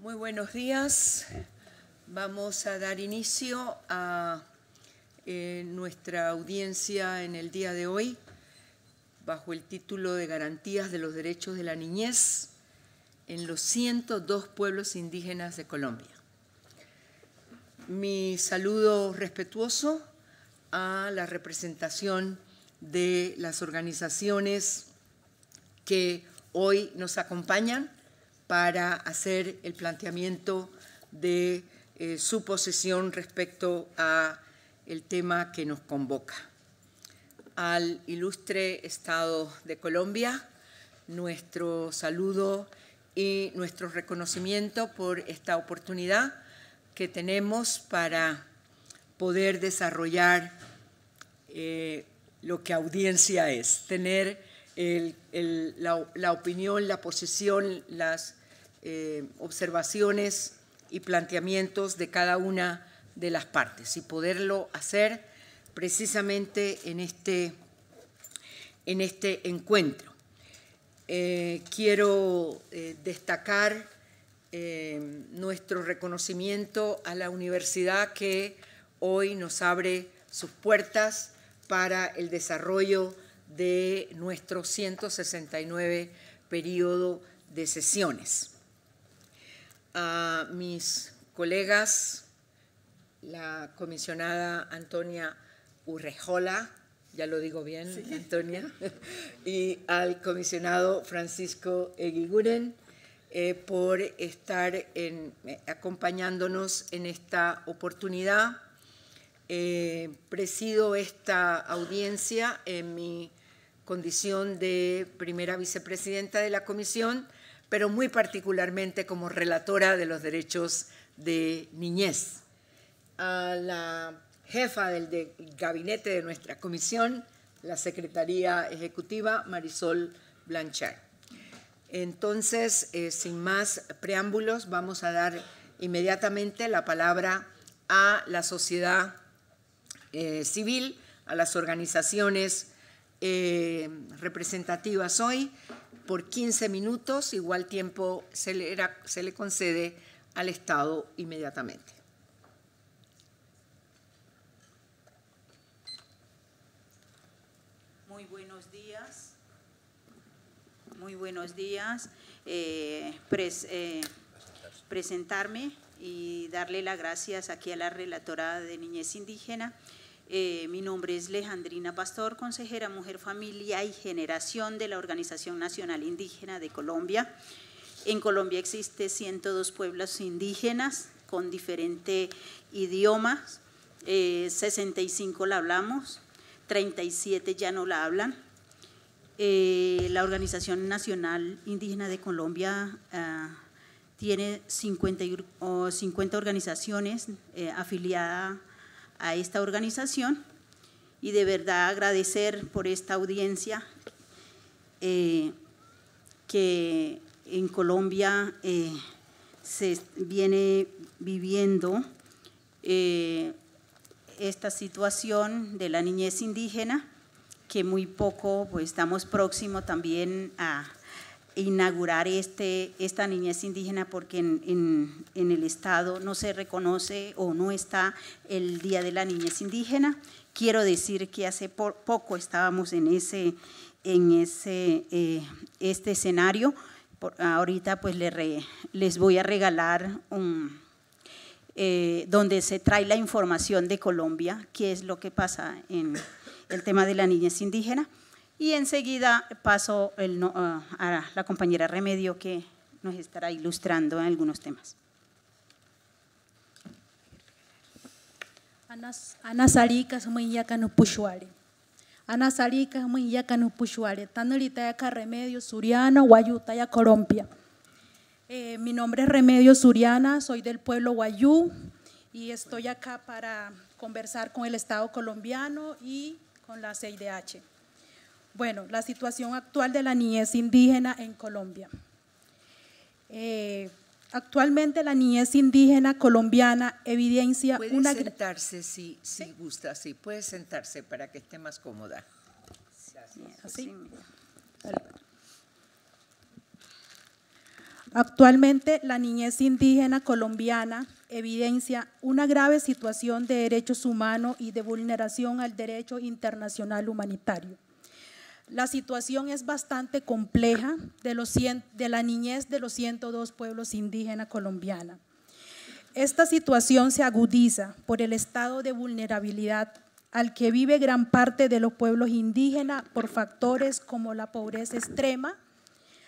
Muy buenos días. Vamos a dar inicio a eh, nuestra audiencia en el día de hoy bajo el título de Garantías de los Derechos de la Niñez en los 102 pueblos indígenas de Colombia. Mi saludo respetuoso a la representación de las organizaciones que hoy nos acompañan para hacer el planteamiento de eh, su posición respecto a el tema que nos convoca. Al ilustre Estado de Colombia, nuestro saludo y nuestro reconocimiento por esta oportunidad que tenemos para poder desarrollar eh, lo que audiencia es, tener la, opinión, la posición, las eh, observaciones y planteamientos de cada una de las partes y poderlo hacer precisamente en este, este encuentro. Eh, quiero eh, destacar nuestro reconocimiento a la universidad que hoy nos abre sus puertas para el desarrollo de nuestro 169 periodo de sesiones a mis colegas, la comisionada Antonia Urrejola, ya lo digo bien, Antonia, y al comisionado Francisco Eguiguren eh, por estar eh, acompañándonos en esta oportunidad. Eh, presido esta audiencia en mi condición de primera vicepresidenta de la comisión pero muy particularmente como relatora de los derechos de niñez. A la jefa del gabinete de nuestra comisión, la secretaría ejecutiva Marisol Blanchard. Entonces, eh, sin más preámbulos, vamos a dar inmediatamente la palabra a la sociedad eh, civil, a las organizaciones eh, representativas hoy por 15 minutos, igual tiempo se le, se le concede al Estado inmediatamente. Muy buenos días. Muy buenos días. Eh, eh, presentarme y darle las gracias aquí a la relatora de Niñez Indígena. Eh, mi nombre es Alejandrina Pastor, consejera Mujer, Familia y Generación de la Organización Nacional Indígena de Colombia. En Colombia existe 102 pueblos indígenas con diferentes idiomas, eh, 65 la hablamos, 37 ya no la hablan. Eh, la Organización Nacional Indígena de Colombia ah, tiene 50, 50 organizaciones afiliadas a esta organización y de verdad agradecer por esta audiencia eh, que en Colombia eh, se viene viviendo eh, esta situación de la niñez indígena que muy poco pues estamos próximos también a, inaugurar este, esta niñez indígena porque en, en, el Estado no se reconoce o no está el Día de la Niñez Indígena. Quiero decir que hace poco estábamos en ese, en ese eh, este escenario. ahorita pues les, les voy a regalar un, eh, donde se trae la información de Colombia, qué es lo que pasa en el tema de la niñez indígena. Y enseguida paso ah, a la compañera Remedio que nos estará ilustrando en algunos temas. Anasalika muiyaka no pushuare. Anasarika pushuare. Tanolita ya Remedio Suriana, Guayuta ya Colombia. Eh, mi nombre es Remedio Suriana, soy del pueblo Guayú y estoy acá para conversar con el Estado colombiano y con la CIDH. Bueno, la situación actual de la niñez indígena en Colombia. Eh, actualmente la niñez indígena colombiana evidencia una... Puede sentarse si, gusta, sí, puede sentarse para que esté más cómoda. Actualmente la niñez indígena colombiana evidencia una grave situación de derechos humanos y de vulneración al derecho internacional humanitario la situación es bastante compleja de, la niñez de los 102 pueblos indígenas colombianos. Esta situación se agudiza por el estado de vulnerabilidad al que vive gran parte de los pueblos indígenas por factores como la pobreza extrema,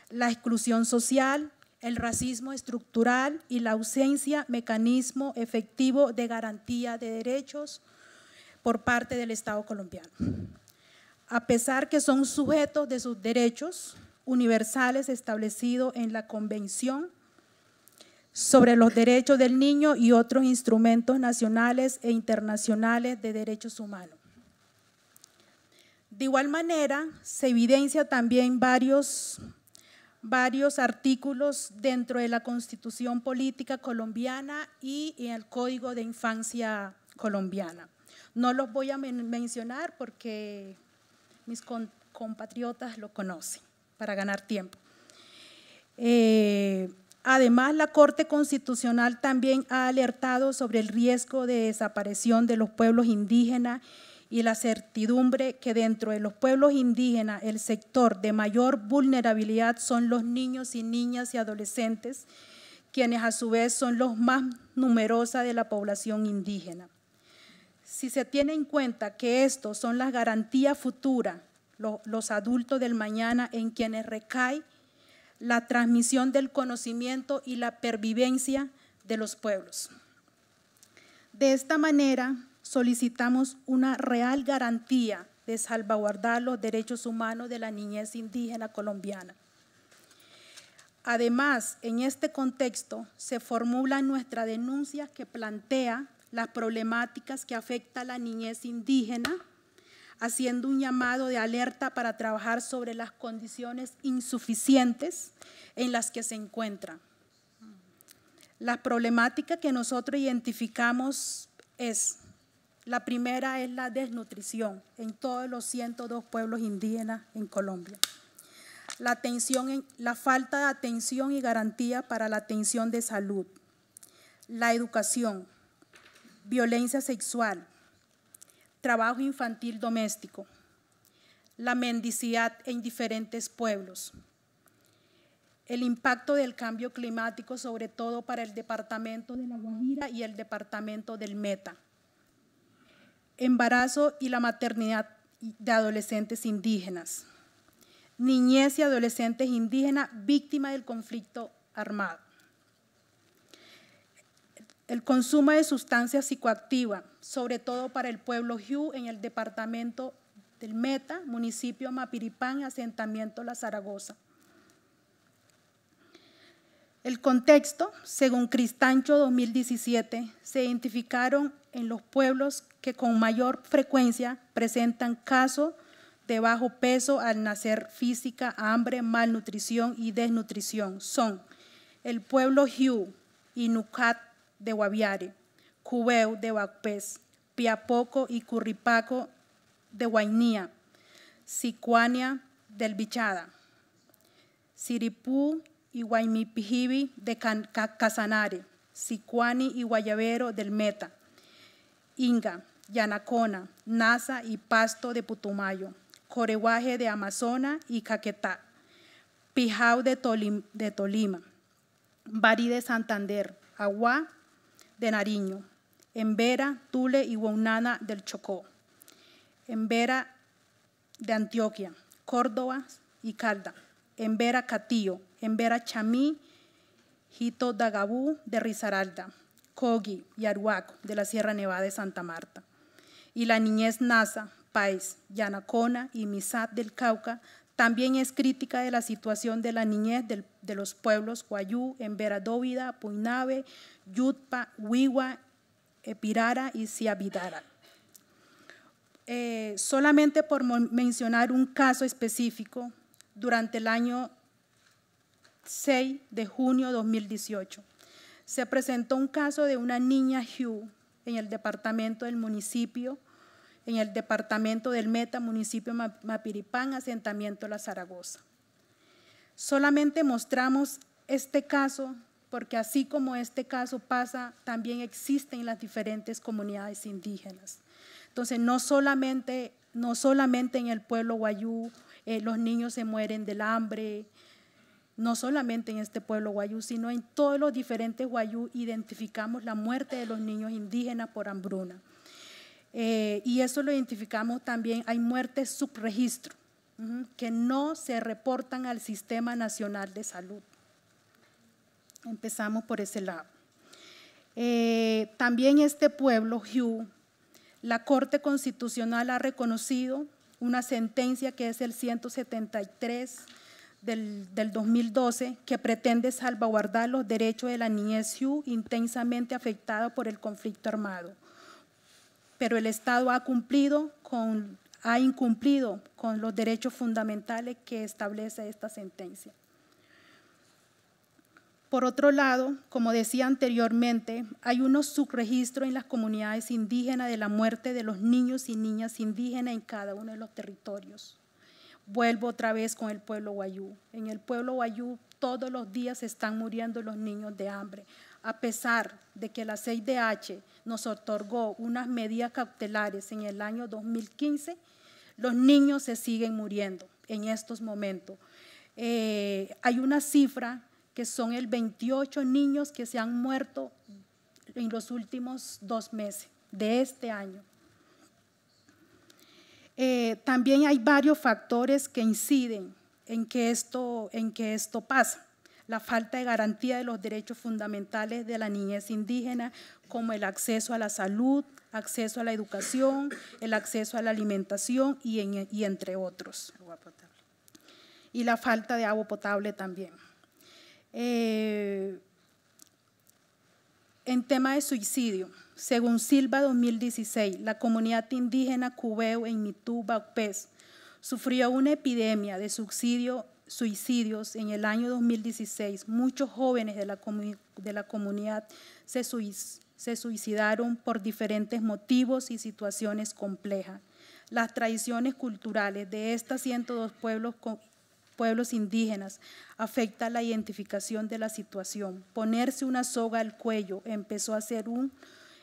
la exclusión social, el racismo estructural y la ausencia mecanismo efectivo de garantía de derechos por parte del Estado colombiano a pesar que son sujetos de sus derechos universales establecidos en la Convención sobre los Derechos del Niño y otros instrumentos nacionales e internacionales de derechos humanos. De igual manera, se evidencia también varios, varios artículos dentro de la Constitución Política Colombiana y en el Código de Infancia Colombiana. No los voy a mencionar porque mis compatriotas lo conocen, para ganar tiempo. Eh, además, la Corte Constitucional también ha alertado sobre el riesgo de desaparición de los pueblos indígenas y la certidumbre que dentro de los pueblos indígenas el sector de mayor vulnerabilidad son los niños y niñas y adolescentes, quienes a su vez son los más numerosos de la población indígena si se tiene en cuenta que estos son las garantías futuras, los adultos del mañana en quienes recae la transmisión del conocimiento y la pervivencia de los pueblos. De esta manera solicitamos una real garantía de salvaguardar los derechos humanos de la niñez indígena colombiana. Además, en este contexto se formula nuestra denuncia que plantea las problemáticas que afecta a la niñez indígena, haciendo un llamado de alerta para trabajar sobre las condiciones insuficientes en las que se encuentran. La problemática que nosotros identificamos es, la primera es la desnutrición en todos los 102 pueblos indígenas en Colombia. La, atención, la falta de atención y garantía para la atención de salud. La educación, violencia sexual, trabajo infantil doméstico, la mendicidad en diferentes pueblos, el impacto del cambio climático, sobre todo para el departamento de La Guajira y el departamento del Meta, embarazo y la maternidad de adolescentes indígenas, niñez y adolescentes indígenas víctimas del conflicto armado el consumo de sustancias psicoactivas, sobre todo para el pueblo Hugh en el departamento del Meta, municipio Mapiripán, asentamiento La Zaragoza. El contexto, según Cristancho 2017, se identificaron en los pueblos que con mayor frecuencia presentan casos de bajo peso al nacer física, hambre, malnutrición y desnutrición. Son el pueblo Hugh, Nucat de Guaviare, Cubeu de Bacpés, Piapoco y Curripaco de Guainía, Sicuania del Bichada, Siripú y Guaymipijibi de Casanare, Sicuani y Guayabero del Meta, Inga, Yanacona, Nasa y Pasto de Putumayo, Coreguaje de Amazona y Caquetá, Pijao de, Tolima, Barí de Santander, Agua de Nariño, en Vera, Tule y Huaunana del Chocó, en Vera de Antioquia, Córdoba y Calda, en Vera Catillo, en Vera Chamí, Jito Dagabú de Risaralda, Cogi y Aruaco de la Sierra Nevada de Santa Marta, y la niñez Nasa, País, Yanacona y Misat del Cauca también es crítica de la situación de la niñez de, los pueblos Guayú, Veradóvida, Puinabe, Yutpa, Huigua, Epirara y Ciavidara. Eh, solamente por mencionar un caso específico, durante el año 6 de junio de 2018, se presentó un caso de una niña Hugh en el departamento del municipio en el departamento del Meta, municipio Mapiripán, asentamiento La Zaragoza. Solamente mostramos este caso porque así como este caso pasa, también existen las diferentes comunidades indígenas. Entonces, no solamente, no solamente en el pueblo guayú eh, los niños se mueren del hambre, no solamente en este pueblo guayú, sino en todos los diferentes guayú identificamos la muerte de los niños indígenas por hambruna. Eh, y eso lo identificamos también, hay muertes subregistro que no se reportan al Sistema Nacional de Salud. Empezamos por ese lado. Eh, también este pueblo, Hugh, la Corte Constitucional ha reconocido una sentencia que es el 173 del, del 2012, que pretende salvaguardar los derechos de la niñez Hugh intensamente afectada por el conflicto armado pero el Estado ha cumplido con, ha incumplido con los derechos fundamentales que establece esta sentencia. Por otro lado, como decía anteriormente, hay unos subregistros en las comunidades indígenas de la muerte de los niños y niñas indígenas en cada uno de los territorios. Vuelvo otra vez con el pueblo guayú. En el pueblo guayú todos los días están muriendo los niños de hambre a pesar de que la CIDH nos otorgó unas medidas cautelares en el año 2015, los niños se siguen muriendo en estos momentos. Eh, hay una cifra que son el 28 niños que se han muerto en los últimos dos meses de este año. Eh, también hay varios factores que inciden en que esto, en que esto pasa la falta de garantía de los derechos fundamentales de la niñez indígena, como el acceso a la salud, acceso a la educación, el acceso a la alimentación y, entre otros. Y la falta de agua potable también. Eh, en tema de suicidio, según Silva 2016, la comunidad indígena Cubeo en Mitú, Baupés, sufrió una epidemia de suicidio suicidios en el año 2016, muchos jóvenes de la, de la comunidad se, suicidaron por diferentes motivos y situaciones complejas. Las tradiciones culturales de estos 102 pueblos pueblos indígenas, afecta la identificación de la situación. Ponerse una soga al cuello empezó a ser un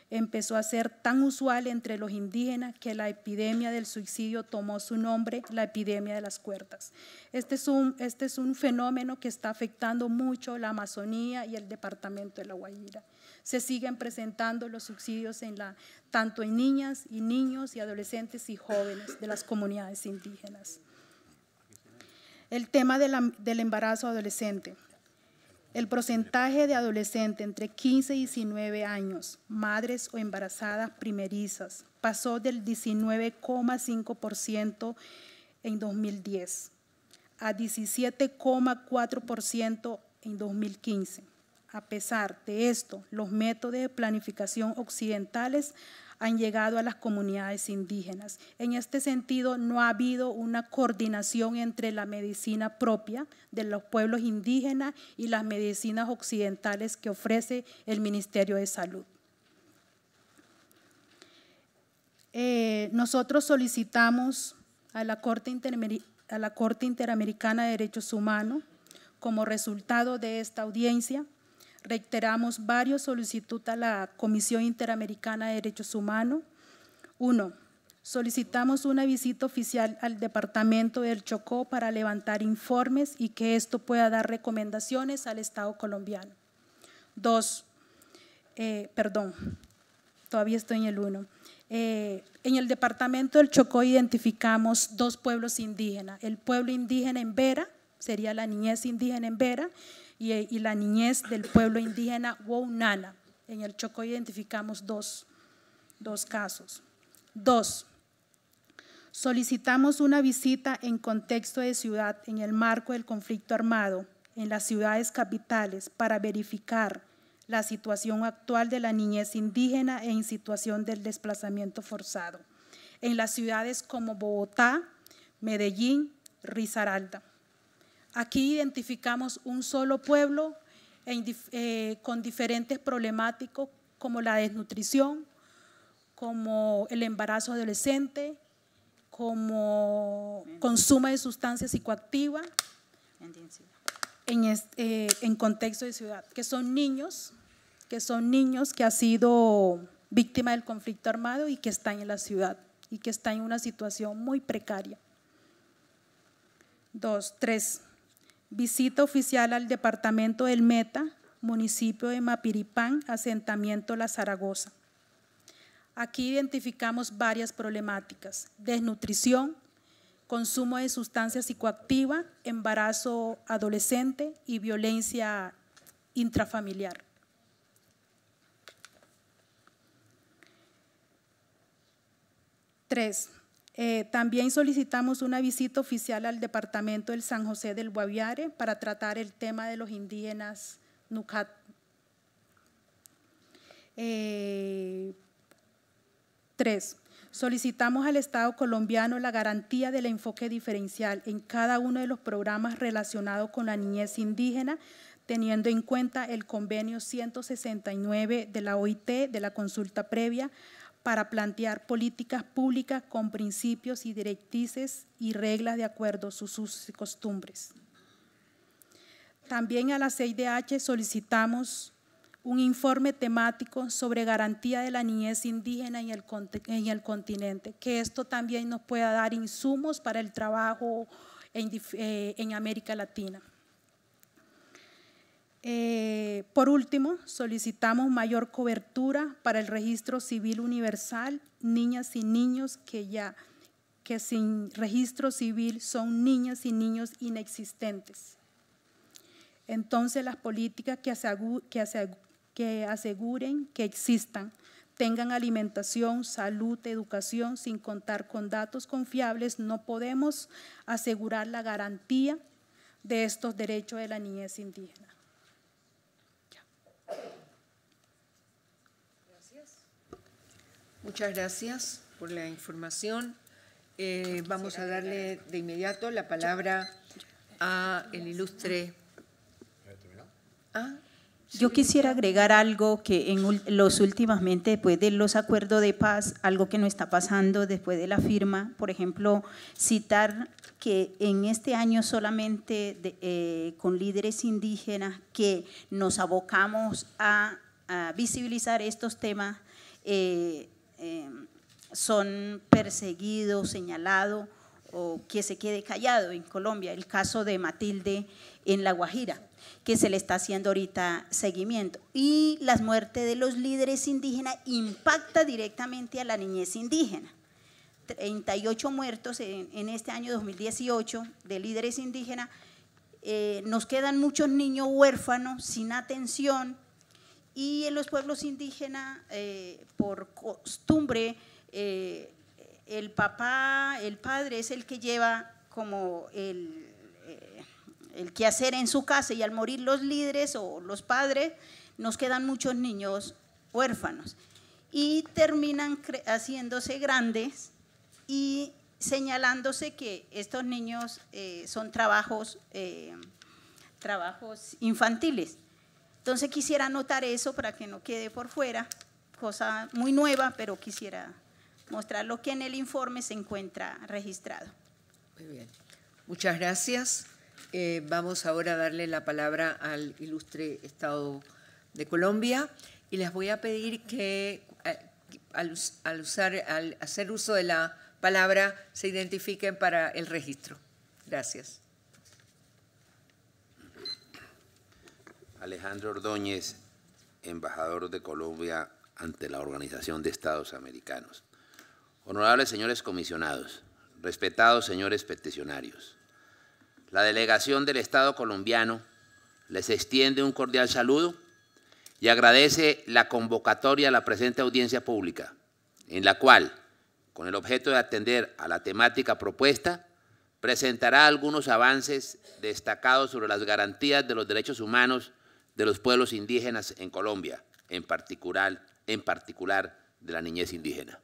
empezó a ser tan usual entre los indígenas que la epidemia del suicidio tomó su nombre, la epidemia de las cuertas. Este, este es un, fenómeno que está afectando mucho la Amazonía y el departamento de La Guajira. Se siguen presentando los suicidios en la, tanto en niñas y niños y adolescentes y jóvenes de las comunidades indígenas. El tema del embarazo adolescente. El porcentaje de adolescentes entre 15 y 19 años, madres o embarazadas primerizas, pasó del 19,5% en 2010 a 17,4% en 2015. A pesar de esto, los métodos de planificación occidentales han llegado a las comunidades indígenas. En este sentido, no ha habido una coordinación entre la medicina propia de los pueblos indígenas y las medicinas occidentales que ofrece el Ministerio de Salud. Eh, nosotros solicitamos a la Corte Interamericana de Derechos Humanos, como resultado de esta audiencia, reiteramos varios solicitudes a la Comisión Interamericana de Derechos Humanos. Uno, solicitamos una visita oficial al Departamento del Chocó para levantar informes y que esto pueda dar recomendaciones al Estado colombiano. Dos, eh, perdón, todavía estoy en el uno. Eh, en el departamento del Chocó identificamos dos pueblos indígenas, el pueblo indígena en Vera, sería la niñez indígena en Vera, y, la niñez del pueblo indígena Wounana. En el Chocó identificamos dos, casos. Dos, solicitamos una visita en contexto de ciudad en el marco del conflicto armado en las ciudades capitales para verificar la situación actual de la niñez indígena e en situación del desplazamiento forzado en las ciudades como Bogotá, Medellín, Risaralda. Aquí identificamos un solo pueblo eh, con diferentes problemáticos como la desnutrición, como el embarazo adolescente, como consumo de sustancias psicoactivas en, eh, contexto de ciudad, que son niños, que son niños que han sido víctimas del conflicto armado y que están en la ciudad y que están en una situación muy precaria. Dos, tres, Visita oficial al departamento del Meta, municipio de Mapiripán, asentamiento La Zaragoza. Aquí identificamos varias problemáticas, desnutrición, consumo de sustancias psicoactivas, embarazo adolescente y violencia intrafamiliar. Tres, eh, también solicitamos una visita oficial al departamento del San José del Guaviare para tratar el tema de los indígenas Nucat. Eh, tres, solicitamos al Estado colombiano la garantía del enfoque diferencial en cada uno de los programas relacionados con la niñez indígena, teniendo en cuenta el convenio 169 de la OIT de la consulta previa para plantear políticas públicas con principios y directrices y reglas de acuerdo a sus costumbres. También a la CIDH solicitamos un informe temático sobre garantía de la niñez indígena en el, continente, que esto también nos pueda dar insumos para el trabajo en eh, América Latina. Eh, por último, solicitamos mayor cobertura para el registro civil universal, niñas y niños que ya que sin registro civil son niñas y niños inexistentes. Entonces, las políticas que aseguren que existan, tengan alimentación, salud, educación, sin contar con datos confiables, no podemos asegurar la garantía de estos derechos de la niñez indígena. Gracias. Muchas gracias por la información. Eh, vamos a darle de inmediato la palabra a el ilustre. ¿Ah? Yo quisiera agregar algo que en los últimamente, después de los acuerdos de paz, algo que no está pasando después de la firma, por ejemplo, citar que en este año solamente eh, con líderes indígenas que nos abocamos a, visibilizar estos temas, eh, eh, son perseguidos, señalados o que se quede callado en Colombia, el caso de Matilde en La Guajira que se le está haciendo ahorita seguimiento. Y la muerte de los líderes indígenas impacta directamente a la niñez indígena. 38 muertos en, este año 2018 de líderes indígenas. Eh, nos quedan muchos niños huérfanos, sin atención, y en los pueblos indígenas, eh, por costumbre, eh, el papá, el padre es el que lleva como el, el hacer en su casa y al morir los líderes o los padres, nos quedan muchos niños huérfanos y terminan haciéndose grandes y señalándose que estos niños eh, son trabajos, eh, trabajos infantiles. Entonces quisiera anotar eso para que no quede por fuera, cosa muy nueva, pero quisiera mostrar lo que en el informe se encuentra registrado. Muy bien. Muchas gracias. Eh, vamos ahora a darle la palabra al ilustre Estado de Colombia y les voy a pedir que eh, al, usar, al hacer uso de la palabra se identifiquen para el registro. Gracias. Alejandro Ordóñez, embajador de Colombia ante la Organización de Estados Americanos. Honorables señores comisionados, respetados señores peticionarios, la delegación del Estado colombiano les extiende un cordial saludo y agradece la convocatoria a la presente audiencia pública, en la cual, con el objeto de atender a la temática propuesta, presentará algunos avances destacados sobre las garantías de los derechos humanos de los pueblos indígenas en Colombia, en particular, en particular de la niñez indígena.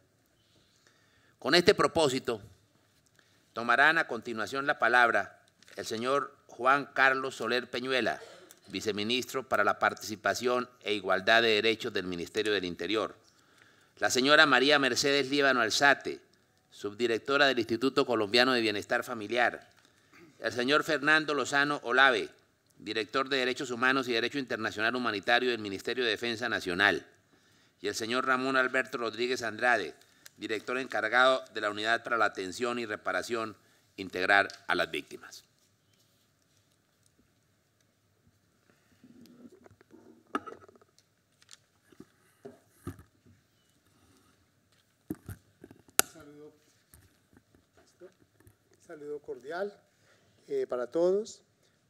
Con este propósito, tomarán a continuación la palabra el señor Juan Carlos Soler Peñuela, viceministro para la Participación e Igualdad de Derechos del Ministerio del Interior, la señora María Mercedes Líbano Alzate, subdirectora del Instituto Colombiano de Bienestar Familiar, el señor Fernando Lozano Olave, director de Derechos Humanos y Derecho Internacional Humanitario del Ministerio de Defensa Nacional, y el señor Ramón Alberto Rodríguez Andrade, director encargado de la Unidad para la Atención y Reparación Integral a las Víctimas. saludo cordial eh, para todos.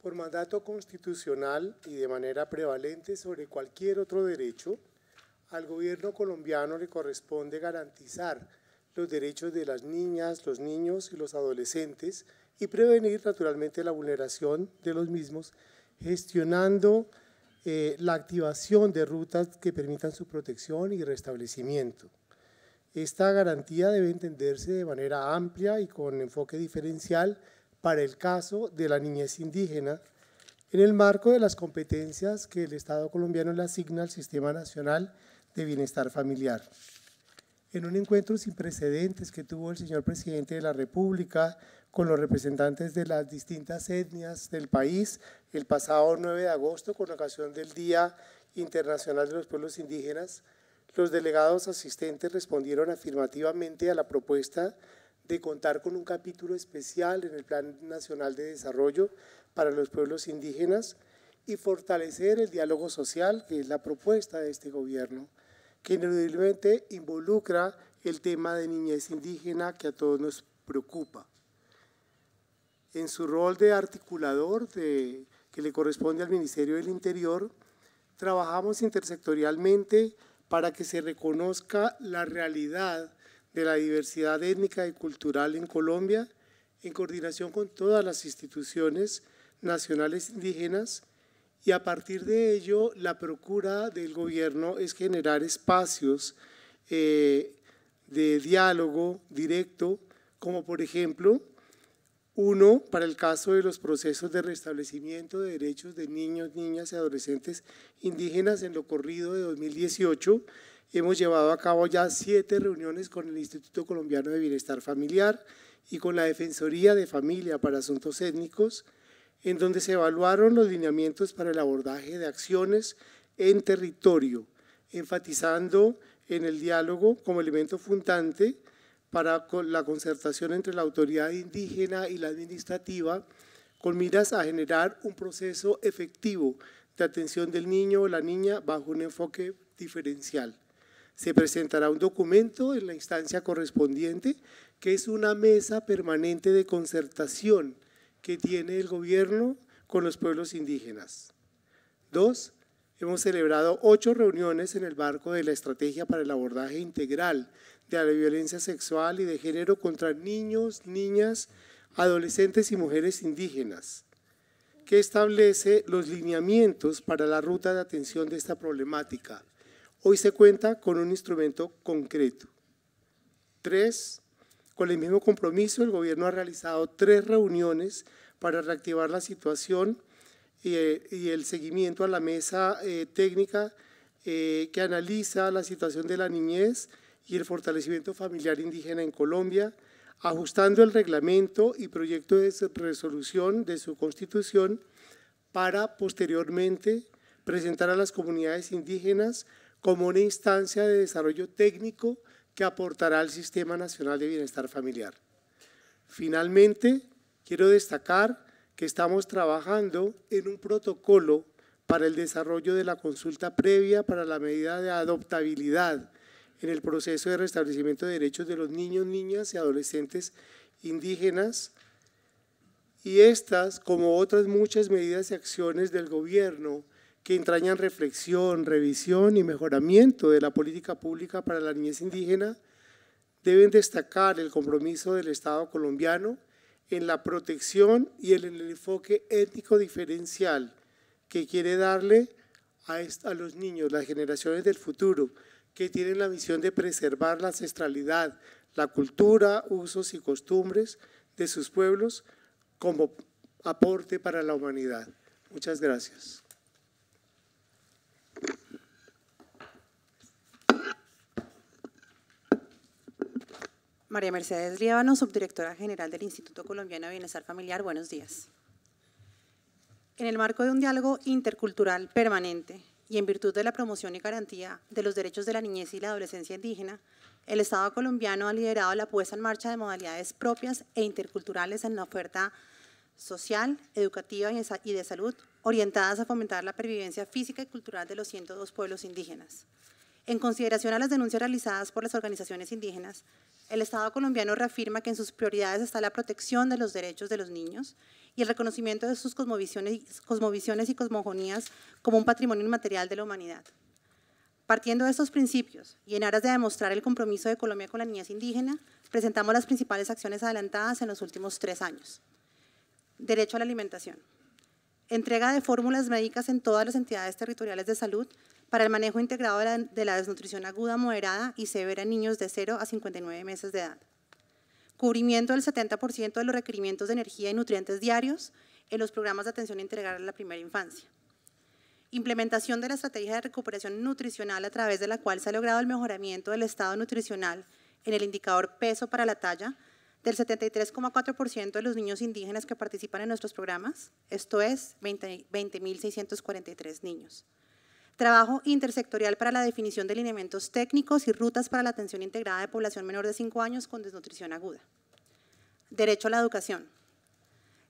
Por mandato constitucional y de manera prevalente sobre cualquier otro derecho, al gobierno colombiano le corresponde garantizar los derechos de las niñas, los niños y los adolescentes y prevenir naturalmente la vulneración de los mismos, gestionando eh, la activación de rutas que permitan su protección y restablecimiento. Esta garantía debe entenderse de manera amplia y con enfoque diferencial para el caso de la niñez indígena, en el marco de las competencias que el Estado colombiano le asigna al Sistema Nacional de Bienestar Familiar. En un encuentro sin precedentes que tuvo el señor presidente de la República con los representantes de las distintas etnias del país el pasado 9 de agosto con ocasión del Día Internacional de los Pueblos Indígenas, los delegados asistentes respondieron afirmativamente a la propuesta de contar con un capítulo especial en el Plan Nacional de Desarrollo para los pueblos indígenas y fortalecer el diálogo social, que es la propuesta de este gobierno, que ineludiblemente involucra el tema de niñez indígena que a todos nos preocupa. En su rol de articulador que le corresponde al Ministerio del Interior, trabajamos intersectorialmente para que se reconozca la realidad de la diversidad étnica y cultural en Colombia, en coordinación con todas las instituciones nacionales indígenas, y a partir de ello la procura del gobierno es generar espacios eh, de diálogo directo, como por ejemplo uno, para el caso de los procesos de restablecimiento de derechos de niños, niñas y adolescentes indígenas en lo corrido de 2018, hemos llevado a cabo ya siete reuniones con el Instituto Colombiano de Bienestar Familiar y con la Defensoría de Familia para Asuntos Étnicos, en donde se evaluaron los lineamientos para el abordaje de acciones en territorio, enfatizando en el diálogo como elemento fundante para la concertación entre la autoridad indígena y la administrativa con miras a generar un proceso efectivo de atención del niño o la niña bajo un enfoque diferencial. Se presentará un documento en la instancia correspondiente que es una mesa permanente de concertación que tiene el gobierno con los pueblos indígenas. Dos, hemos celebrado ocho reuniones en el marco de la Estrategia para el Abordaje Integral de la violencia sexual y de género contra niños, niñas, adolescentes y mujeres indígenas, que establece los lineamientos para la ruta de atención de esta problemática. Hoy se cuenta con un instrumento concreto. Tres, con el mismo compromiso, el gobierno ha realizado tres reuniones para reactivar la situación eh, y, el seguimiento a la mesa eh, técnica eh, que analiza la situación de la niñez y el fortalecimiento familiar indígena en Colombia, ajustando el reglamento y proyecto de resolución de su constitución para posteriormente presentar a las comunidades indígenas como una instancia de desarrollo técnico que aportará al Sistema Nacional de Bienestar Familiar. Finalmente, quiero destacar que estamos trabajando en un protocolo para el desarrollo de la consulta previa para la medida de adoptabilidad en el proceso de restablecimiento de derechos de los niños, niñas y adolescentes indígenas y estas, como otras muchas medidas y acciones del gobierno que entrañan reflexión, revisión y mejoramiento de la política pública para la niñez indígena, deben destacar el compromiso del Estado colombiano en la protección y en el enfoque étnico diferencial que quiere darle a, los niños, las generaciones del futuro, que tienen la misión de preservar la ancestralidad, la cultura, usos y costumbres de sus pueblos como aporte para la humanidad. Muchas gracias. María Mercedes Líbano, subdirectora general del Instituto Colombiano de Bienestar Familiar, buenos días. En el marco de un diálogo intercultural permanente, y en virtud de la promoción y garantía de los derechos de la niñez y la adolescencia indígena, el Estado colombiano ha liderado la puesta en marcha de modalidades propias e interculturales en la oferta social, educativa y de salud, orientadas a fomentar la pervivencia física y cultural de los 102 pueblos indígenas. En consideración a las denuncias realizadas por las organizaciones indígenas, el Estado colombiano reafirma que en sus prioridades está la protección de los derechos de los niños y el reconocimiento de sus cosmovisiones, cosmovisiones y cosmogonías como un patrimonio inmaterial de la humanidad. Partiendo de estos principios y en aras de demostrar el compromiso de Colombia con la niñez indígena, presentamos las principales acciones adelantadas en los últimos tres años. Derecho a la alimentación. Entrega de fórmulas médicas en todas las entidades territoriales de salud para el manejo integrado de la desnutrición aguda, moderada y severa en niños de 0 a 59 meses de edad. Cubrimiento del 70% de los requerimientos de energía y nutrientes diarios en los programas de atención integral a la primera infancia. Implementación de la estrategia de recuperación nutricional a través de la cual se ha logrado el mejoramiento del estado nutricional en el indicador peso para la talla del 73,4% de los niños indígenas que participan en nuestros programas, esto es 20.643 niños trabajo intersectorial para la definición de lineamientos técnicos y rutas para la atención integrada de población menor de 5 años con desnutrición aguda. Derecho a la educación.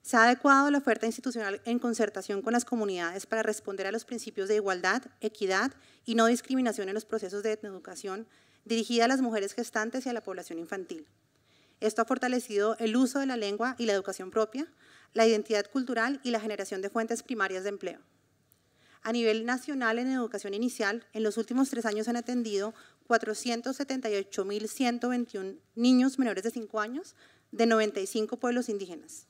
Se ha adecuado la oferta institucional en concertación con las comunidades para responder a los principios de igualdad, equidad y no discriminación en los procesos de educación dirigida a las mujeres gestantes y a la población infantil. Esto ha fortalecido el uso de la lengua y la educación propia, la identidad cultural y la generación de fuentes primarias de empleo. A nivel nacional, en educación inicial, en los últimos tres años han atendido 478.121 niños menores de 5 años de 95 pueblos indígenas.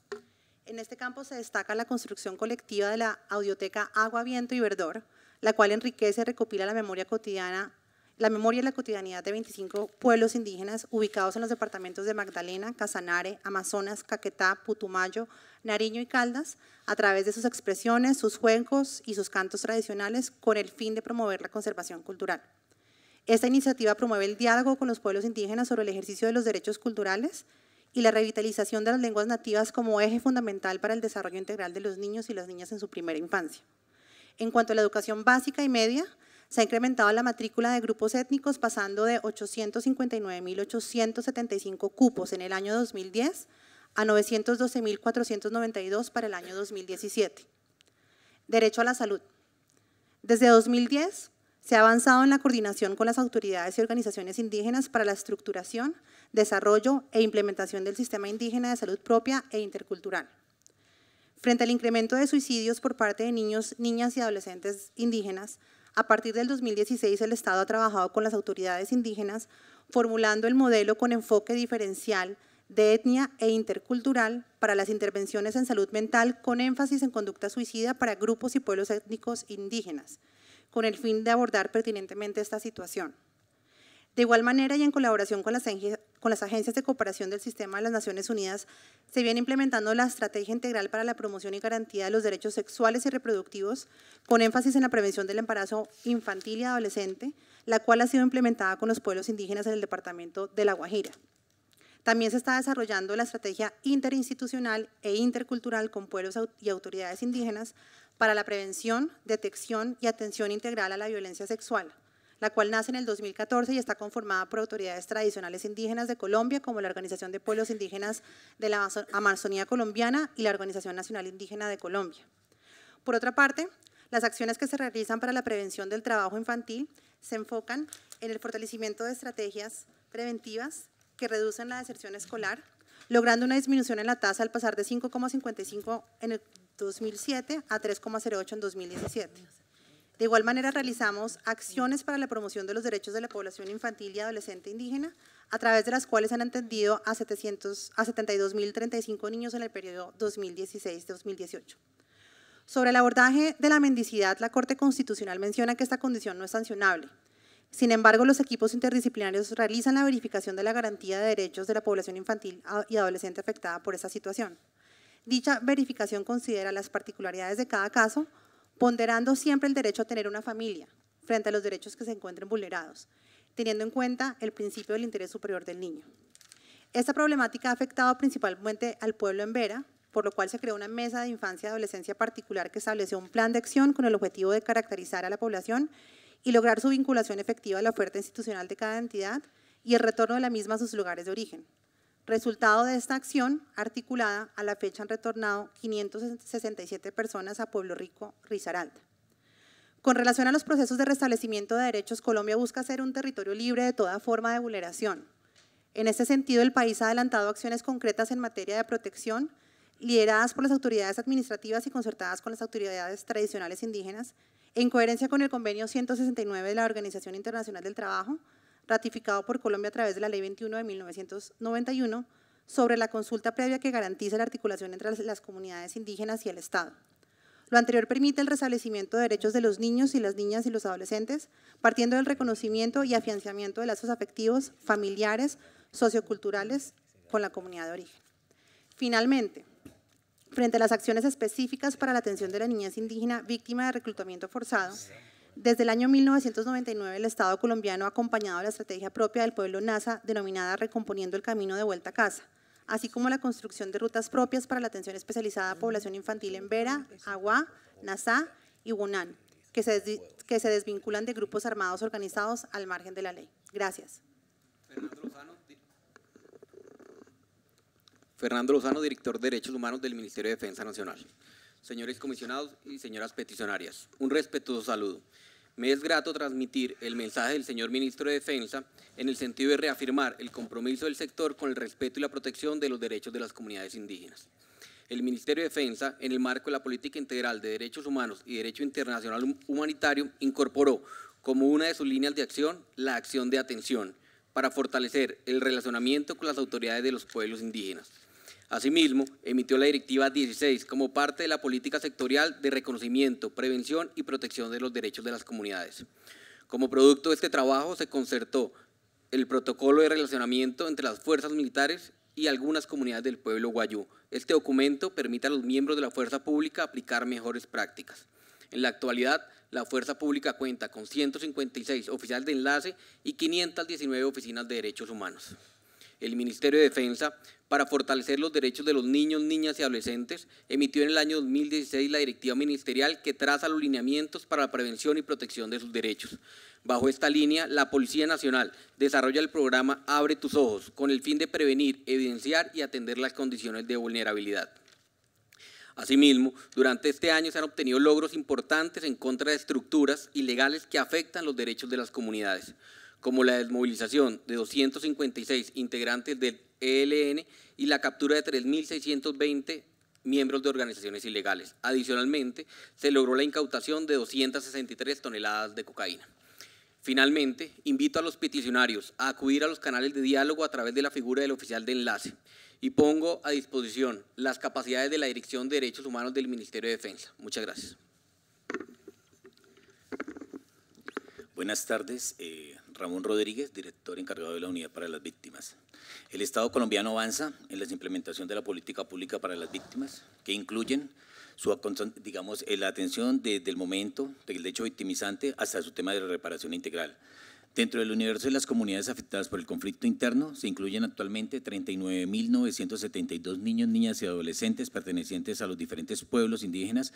En este campo se destaca la construcción colectiva de la audioteca Agua, Viento y Verdor, la cual enriquece y recopila la memoria cotidiana, la memoria y la cotidianidad de 25 pueblos indígenas ubicados en los departamentos de Magdalena, Casanare, Amazonas, Caquetá, Putumayo, Nariño y Caldas a través de sus expresiones, sus juegos y sus cantos tradicionales con el fin de promover la conservación cultural. Esta iniciativa promueve el diálogo con los pueblos indígenas sobre el ejercicio de los derechos culturales y la revitalización de las lenguas nativas como eje fundamental para el desarrollo integral de los niños y las niñas en su primera infancia. En cuanto a la educación básica y media, se ha incrementado la matrícula de grupos étnicos pasando de 859.875 cupos en el año 2010 a 912.492 para el año 2017. Derecho a la salud. Desde 2010 se ha avanzado en la coordinación con las autoridades y organizaciones indígenas para la estructuración, desarrollo e implementación del sistema indígena de salud propia e intercultural. Frente al incremento de suicidios por parte de niños, niñas y adolescentes indígenas, a partir del 2016 el Estado ha trabajado con las autoridades indígenas formulando el modelo con enfoque diferencial de etnia e intercultural para las intervenciones en salud mental con énfasis en conducta suicida para grupos y pueblos étnicos indígenas, con el fin de abordar pertinentemente esta situación. De igual manera y en colaboración con las, agencias de cooperación del sistema de las Naciones Unidas, se viene implementando la Estrategia Integral para la Promoción y Garantía de los Derechos Sexuales y Reproductivos, con énfasis en la prevención del embarazo infantil y adolescente, la cual ha sido implementada con los pueblos indígenas en el departamento de La Guajira. También se está desarrollando la estrategia interinstitucional e intercultural con pueblos y autoridades indígenas para la prevención, detección y atención integral a la violencia sexual, la cual nace en el 2014 y está conformada por autoridades tradicionales indígenas de Colombia, como la Organización de Pueblos Indígenas de la Amazonía Colombiana y la Organización Nacional Indígena de Colombia. Por otra parte, las acciones que se realizan para la prevención del trabajo infantil se enfocan en el fortalecimiento de estrategias preventivas que reducen la deserción escolar, logrando una disminución en la tasa al pasar de 5,55 en el 2007 a 3,08 en 2017. De igual manera, realizamos acciones para la promoción de los derechos de la población infantil y adolescente indígena, a través de las cuales han atendido a, a 72.035 niños en el periodo 2016-2018. Sobre el abordaje de la mendicidad, la Corte Constitucional menciona que esta condición no es sancionable, sin embargo, los equipos interdisciplinarios realizan la verificación de la garantía de derechos de la población infantil y adolescente afectada por esa situación. Dicha verificación considera las particularidades de cada caso, ponderando siempre el derecho a tener una familia frente a los derechos que se encuentren vulnerados, teniendo en cuenta el principio del interés superior del niño. Esta problemática ha afectado principalmente al pueblo en Vera, por lo cual se creó una mesa de infancia y adolescencia particular que estableció un plan de acción con el objetivo de caracterizar a la población y lograr su vinculación efectiva a la oferta institucional de cada entidad y el retorno de la misma a sus lugares de origen. Resultado de esta acción articulada, a la fecha han retornado 567 personas a Pueblo Rico, Risaralda. Con relación a los procesos de restablecimiento de derechos, Colombia busca ser un territorio libre de toda forma de vulneración. En este sentido, el país ha adelantado acciones concretas en materia de protección, lideradas por las autoridades administrativas y concertadas con las autoridades tradicionales indígenas, en coherencia con el convenio 169 de la Organización Internacional del Trabajo, ratificado por Colombia a través de la Ley 21 de 1991, sobre la consulta previa que garantiza la articulación entre las comunidades indígenas y el Estado. Lo anterior permite el restablecimiento de derechos de los niños y las niñas y los adolescentes, partiendo del reconocimiento y afianzamiento de lazos afectivos, familiares, socioculturales con la comunidad de origen. Finalmente, frente a las acciones específicas para la atención de la niñez indígena víctima de reclutamiento forzado. Desde el año 1999, el Estado colombiano ha acompañado la estrategia propia del pueblo NASA, denominada Recomponiendo el Camino de Vuelta a Casa, así como la construcción de rutas propias para la atención especializada a población infantil en Vera, Agua, Nasa y Wunan, que se, que se desvinculan de grupos armados organizados al margen de la ley. Gracias. Fernando Lozano, director de Derechos Humanos del Ministerio de Defensa Nacional. Señores comisionados y señoras peticionarias, un respetuoso saludo. Me es grato transmitir el mensaje del señor ministro de Defensa en el sentido de reafirmar el compromiso del sector con el respeto y la protección de los derechos de las comunidades indígenas. El Ministerio de Defensa, en el marco de la Política Integral de Derechos Humanos y Derecho Internacional Humanitario, incorporó como una de sus líneas de acción la acción de atención para fortalecer el relacionamiento con las autoridades de los pueblos indígenas Asimismo, emitió la Directiva 16 como parte de la política sectorial de reconocimiento, prevención y protección de los derechos de las comunidades. Como producto de este trabajo se concertó el protocolo de relacionamiento entre las fuerzas militares y algunas comunidades del pueblo guayú. Este documento permite a los miembros de la fuerza pública aplicar mejores prácticas. En la actualidad, la fuerza pública cuenta con 156 oficiales de enlace y 519 oficinas de derechos humanos el Ministerio de Defensa para fortalecer los derechos de los niños, niñas y adolescentes, emitió en el año 2016 la Directiva Ministerial que traza los lineamientos para la prevención y protección de sus derechos. Bajo esta línea, la Policía Nacional desarrolla el programa Abre tus ojos, con el fin de prevenir, evidenciar y atender las condiciones de vulnerabilidad. Asimismo, durante este año se han obtenido logros importantes en contra de estructuras ilegales que afectan los derechos de las comunidades como la desmovilización de 256 integrantes del ELN y la captura de 3.620 miembros de organizaciones ilegales. Adicionalmente, se logró la incautación de 263 toneladas de cocaína. Finalmente, invito a los peticionarios a acudir a los canales de diálogo a través de la figura del oficial de enlace y pongo a disposición las capacidades de la Dirección de Derechos Humanos del Ministerio de Defensa. Muchas gracias. Buenas tardes. Eh, Ramón Rodríguez, director encargado de la Unidad para las Víctimas. El Estado colombiano avanza en la implementación de la política pública para las víctimas, que incluyen su, digamos, eh, la atención desde el momento del hecho victimizante hasta su tema de reparación integral. Dentro del universo de las comunidades afectadas por el conflicto interno se incluyen actualmente 39.972 niños, niñas y adolescentes pertenecientes a los diferentes pueblos indígenas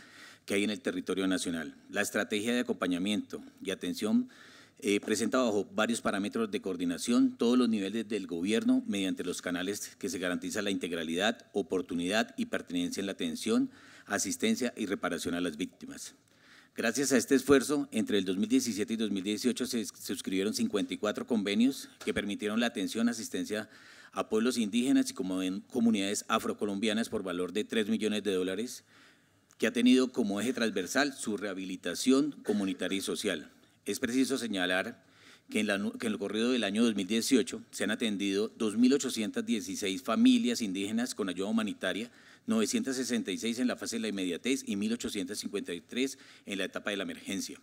que hay en el territorio nacional. La estrategia de acompañamiento y atención eh, presenta bajo varios parámetros de coordinación todos los niveles del gobierno mediante los canales que se garantiza la integralidad, oportunidad y pertenencia en la atención, asistencia y reparación a las víctimas. Gracias a este esfuerzo, entre el 2017 y 2018 se suscribieron 54 convenios que permitieron la atención, asistencia a pueblos indígenas y comunidades afrocolombianas por valor de 3 millones de dólares, que ha tenido como eje transversal su rehabilitación comunitaria y social. Es preciso señalar que en, lo el corrido del año 2018 se han atendido 2.816 familias indígenas con ayuda humanitaria, 966 en la fase de la inmediatez y 1.853 en la etapa de la emergencia.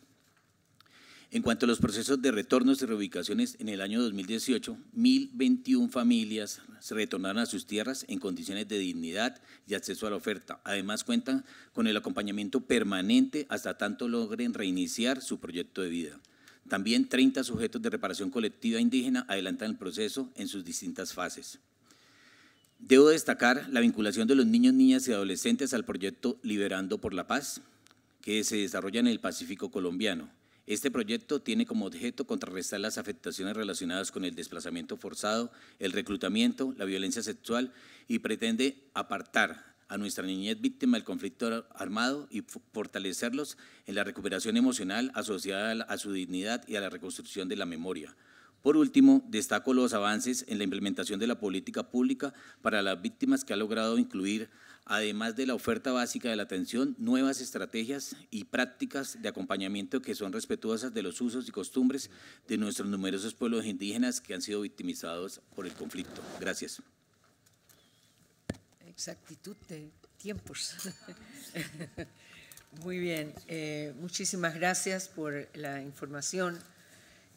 En cuanto a los procesos de retornos y reubicaciones, en el año 2018, 1.021 familias se retornaron a sus tierras en condiciones de dignidad y acceso a la oferta. Además, cuentan con el acompañamiento permanente hasta tanto logren reiniciar su proyecto de vida. También 30 sujetos de reparación colectiva indígena adelantan el proceso en sus distintas fases. Debo destacar la vinculación de los niños, niñas y adolescentes al proyecto Liberando por la Paz, que se desarrolla en el Pacífico colombiano. Este proyecto tiene como objeto contrarrestar las afectaciones relacionadas con el desplazamiento forzado, el reclutamiento, la violencia sexual y pretende apartar a nuestra niñez víctima del conflicto armado y fortalecerlos en la recuperación emocional asociada a su dignidad y a la reconstrucción de la memoria. Por último, destaco los avances en la implementación de la política pública para las víctimas que ha logrado incluir además de la oferta básica de la atención, nuevas estrategias y prácticas de acompañamiento que son respetuosas de los usos y costumbres de nuestros numerosos pueblos indígenas que han sido victimizados por el conflicto. Gracias. Exactitud de tiempos. Muy bien, eh, muchísimas gracias por la información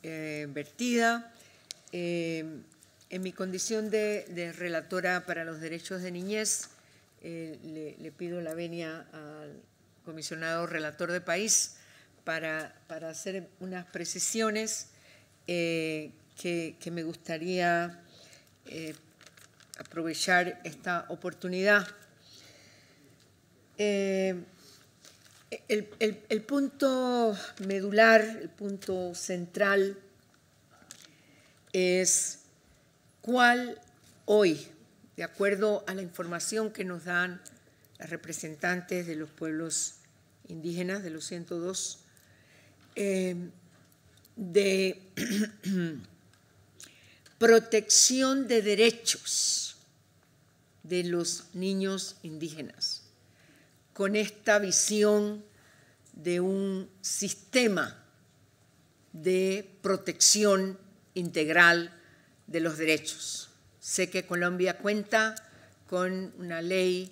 eh, vertida. Eh, en mi condición de, de relatora para los derechos de niñez, eh, le, pido la venia al comisionado relator de país para, hacer unas precisiones eh, que, me gustaría eh, aprovechar esta oportunidad. el punto medular, el punto central es cuál hoy de acuerdo a la información que nos dan las representantes de los pueblos indígenas de los 102, em, de protección de derechos de los niños indígenas, con esta visión de un sistema de protección integral de los derechos. Sé que Colombia cuenta con una ley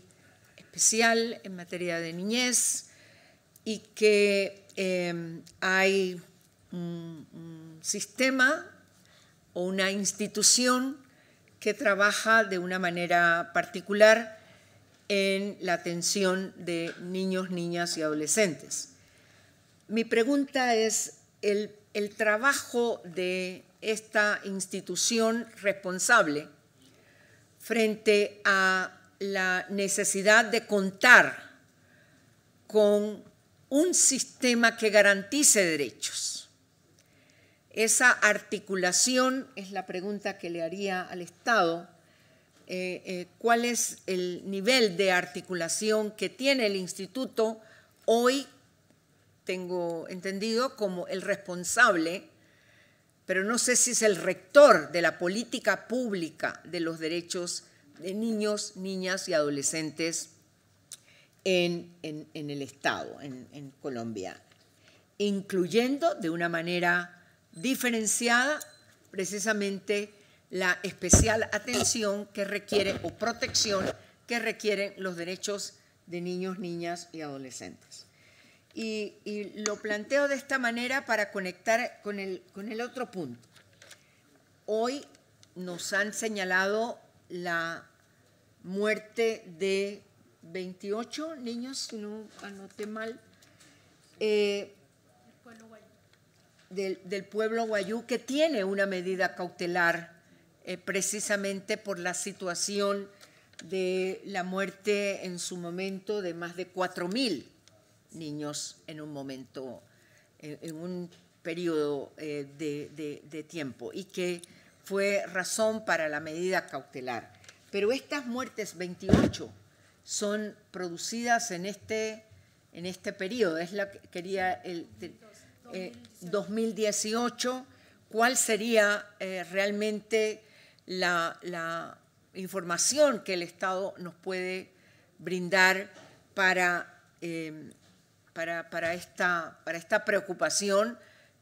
especial en materia de niñez y que em, hay un, sistema o una institución que trabaja de una manera particular en la atención de niños, niñas y adolescentes. Mi pregunta es, el trabajo de esta institución responsable frente a la necesidad de contar con un sistema que garantice derechos. Esa articulación es la pregunta que le haría al Estado. Eh, eh, ¿Cuál es el nivel de articulación que tiene el instituto hoy? Tengo entendido como el responsable pero no sé si es el rector de la política pública de los derechos de niños, niñas y adolescentes en, el Estado, en Colombia, incluyendo de una manera diferenciada precisamente la especial atención que requiere o protección que requieren los derechos de niños, niñas y adolescentes y, lo planteo de esta manera para conectar con el, con el otro punto. Hoy nos han señalado la muerte de 28 niños, si no anoté mal, eh, del, pueblo guayú, que tiene una medida cautelar eh, precisamente por la situación de la muerte en su momento de más de 4.000 niños en un momento, en, un periodo eh, de, tiempo y que fue razón para la medida cautelar. Pero estas muertes 28 son producidas en este, en este periodo, es la que quería el 2018, eh, cuál sería eh, realmente la, información que el Estado nos puede brindar para para, esta, para esta preocupación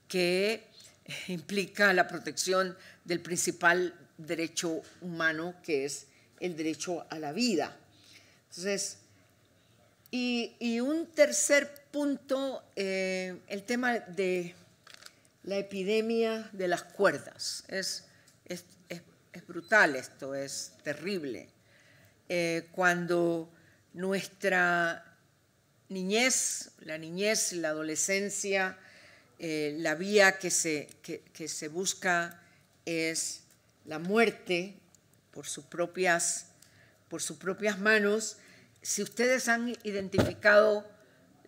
que eh, implica la protección del principal derecho humano, que es el derecho a la vida. Entonces, y, un tercer punto, eh, el tema de la epidemia de las cuerdas. Es, es, brutal esto, es terrible. Eh, cuando nuestra niñez, la niñez, la adolescencia, eh, la vía que se, se busca es la muerte por sus propias, por sus propias manos. Si ustedes han identificado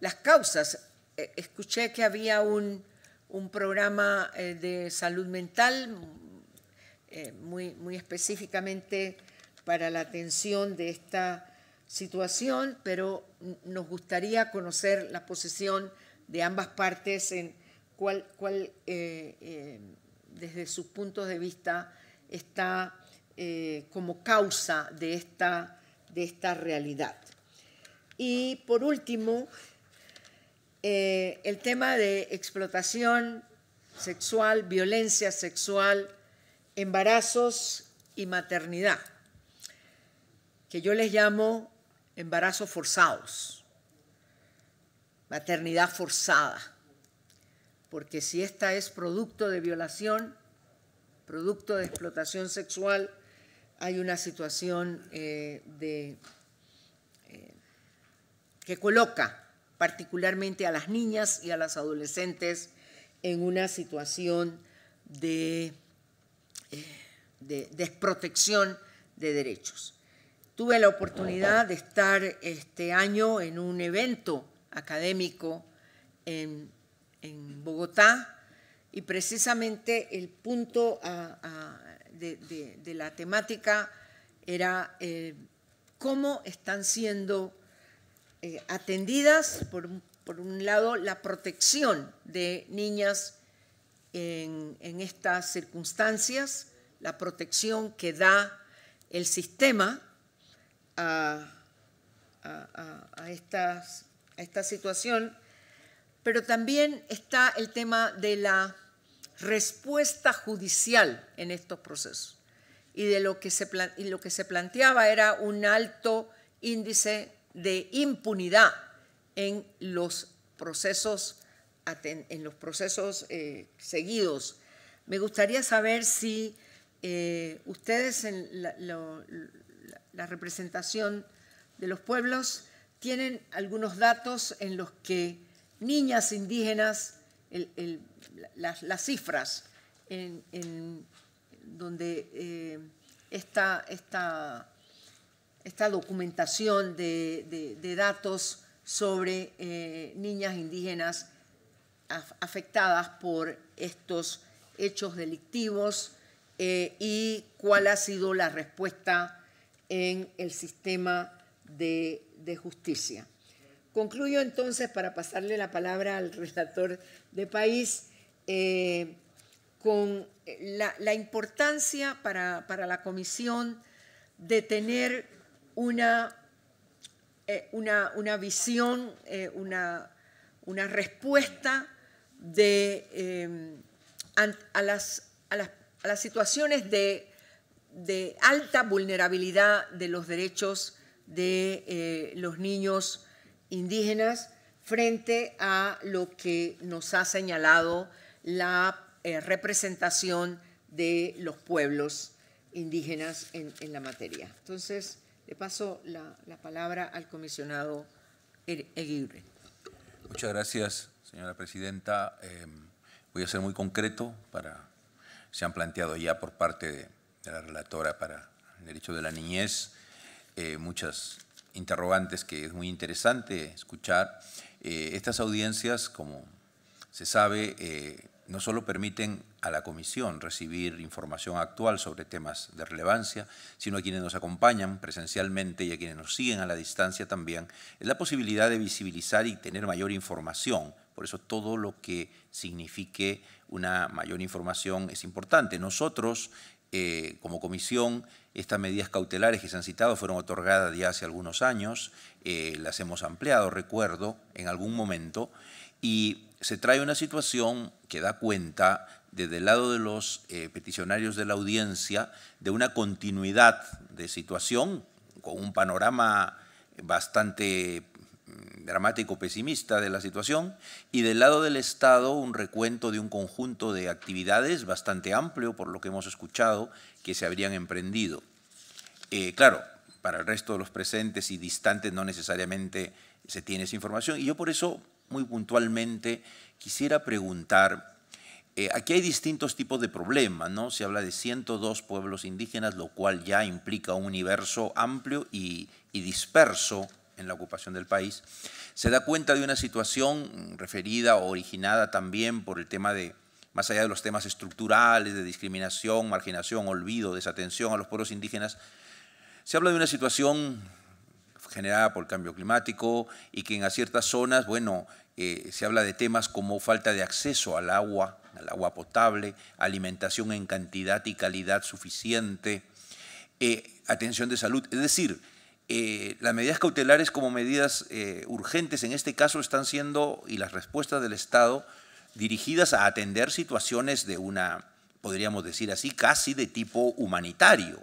las causas, eh, escuché que había un, programa eh, de salud mental muy, muy específicamente para la atención de esta situación, pero nos gustaría conocer la posición de ambas partes en cuál, cuál eh, eh, desde sus puntos de vista está eh, como causa de esta, de esta realidad. Y por último, el tema de explotación sexual, violencia sexual, embarazos y maternidad, que yo les llamo embarazos forzados, maternidad forzada, porque si esta es producto de violación, producto de explotación sexual, hay una situación eh, eh, que coloca particularmente a las niñas y a las adolescentes en una situación de eh, desprotección de derechos. Tuve la oportunidad de estar este año en un evento académico en, Bogotá y precisamente el punto de, la temática era eh, cómo están siendo eh, atendidas, por, un lado, la protección de niñas en estas circunstancias, la protección que da el sistema a, esta situación, pero también está el tema de la respuesta judicial en estos procesos. Y, de lo que se, lo que se planteaba era un alto índice de impunidad en los procesos, en los procesos eh, seguidos. Me gustaría saber si eh, ustedes en la, la representación de los pueblos, tienen algunos datos en los que niñas indígenas, las, cifras en, donde eh, esta, esta, documentación de, datos sobre eh, niñas indígenas afectadas por estos hechos delictivos eh, y cuál ha sido la respuesta en el sistema de, justicia. Concluyo entonces para pasarle la palabra al relator de país eh, con la, importancia para, la comisión de tener una, eh, una, visión, eh, una, una, respuesta de, a, las, a las situaciones de de alta vulnerabilidad de los derechos de eh, los niños indígenas frente a lo que nos ha señalado la eh, representación de los pueblos indígenas en, la materia. Entonces, le paso la, palabra al comisionado er-, Eguirre. Muchas gracias, señora presidenta. Em, voy a ser muy concreto para... Se han planteado ya por parte de la relatora para el derecho de la niñez, eh, muchas interrogantes que es muy interesante escuchar. Eh, estas audiencias, como se sabe, eh, no solo permiten a la comisión recibir información actual sobre temas de relevancia, sino a quienes nos acompañan presencialmente y a quienes nos siguen a la distancia también, es la posibilidad de visibilizar y tener mayor información. Por eso todo lo que signifique una mayor información es importante. Nosotros eh, como comisión, estas medidas cautelares que se han citado fueron otorgadas ya hace algunos años, eh, las hemos ampliado, recuerdo, en algún momento, y se trae una situación que da cuenta desde el lado de los eh, peticionarios de la audiencia de una continuidad de situación con un panorama bastante dramático pesimista de la situación y del lado del Estado un recuento de un conjunto de actividades bastante amplio, por lo que hemos escuchado, que se habrían emprendido. Eh, claro, para el resto de los presentes y distantes no necesariamente se tiene esa información y yo por eso muy puntualmente quisiera preguntar, eh, aquí hay distintos tipos de problemas, ¿no? Se habla de 102 pueblos indígenas, lo cual ya implica un universo amplio y disperso en la ocupación del país, se da cuenta de una situación referida o originada también por el tema de, más allá de los temas estructurales, de discriminación, marginación, olvido, desatención a los pueblos indígenas, se habla de una situación generada por el cambio climático y que en ciertas zonas, bueno, eh, se habla de temas como falta de acceso al agua, al agua potable, alimentación en cantidad y calidad suficiente, eh, atención de salud. Es decir, eh, las medidas cautelares como medidas eh, urgentes en este caso están siendo, y las respuestas del Estado, dirigidas a atender situaciones de una, podríamos decir así, casi de tipo humanitario,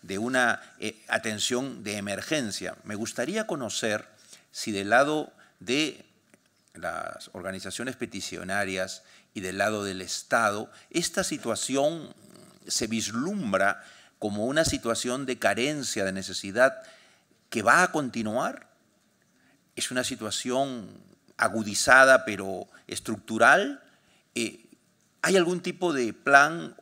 de una eh, atención de emergencia. Me gustaría conocer si del lado de las organizaciones peticionarias y del lado del Estado, esta situación se vislumbra como una situación de carencia, de necesidad que va a continuar, es una situación agudizada pero estructural. Eh, ¿Hay algún tipo de plan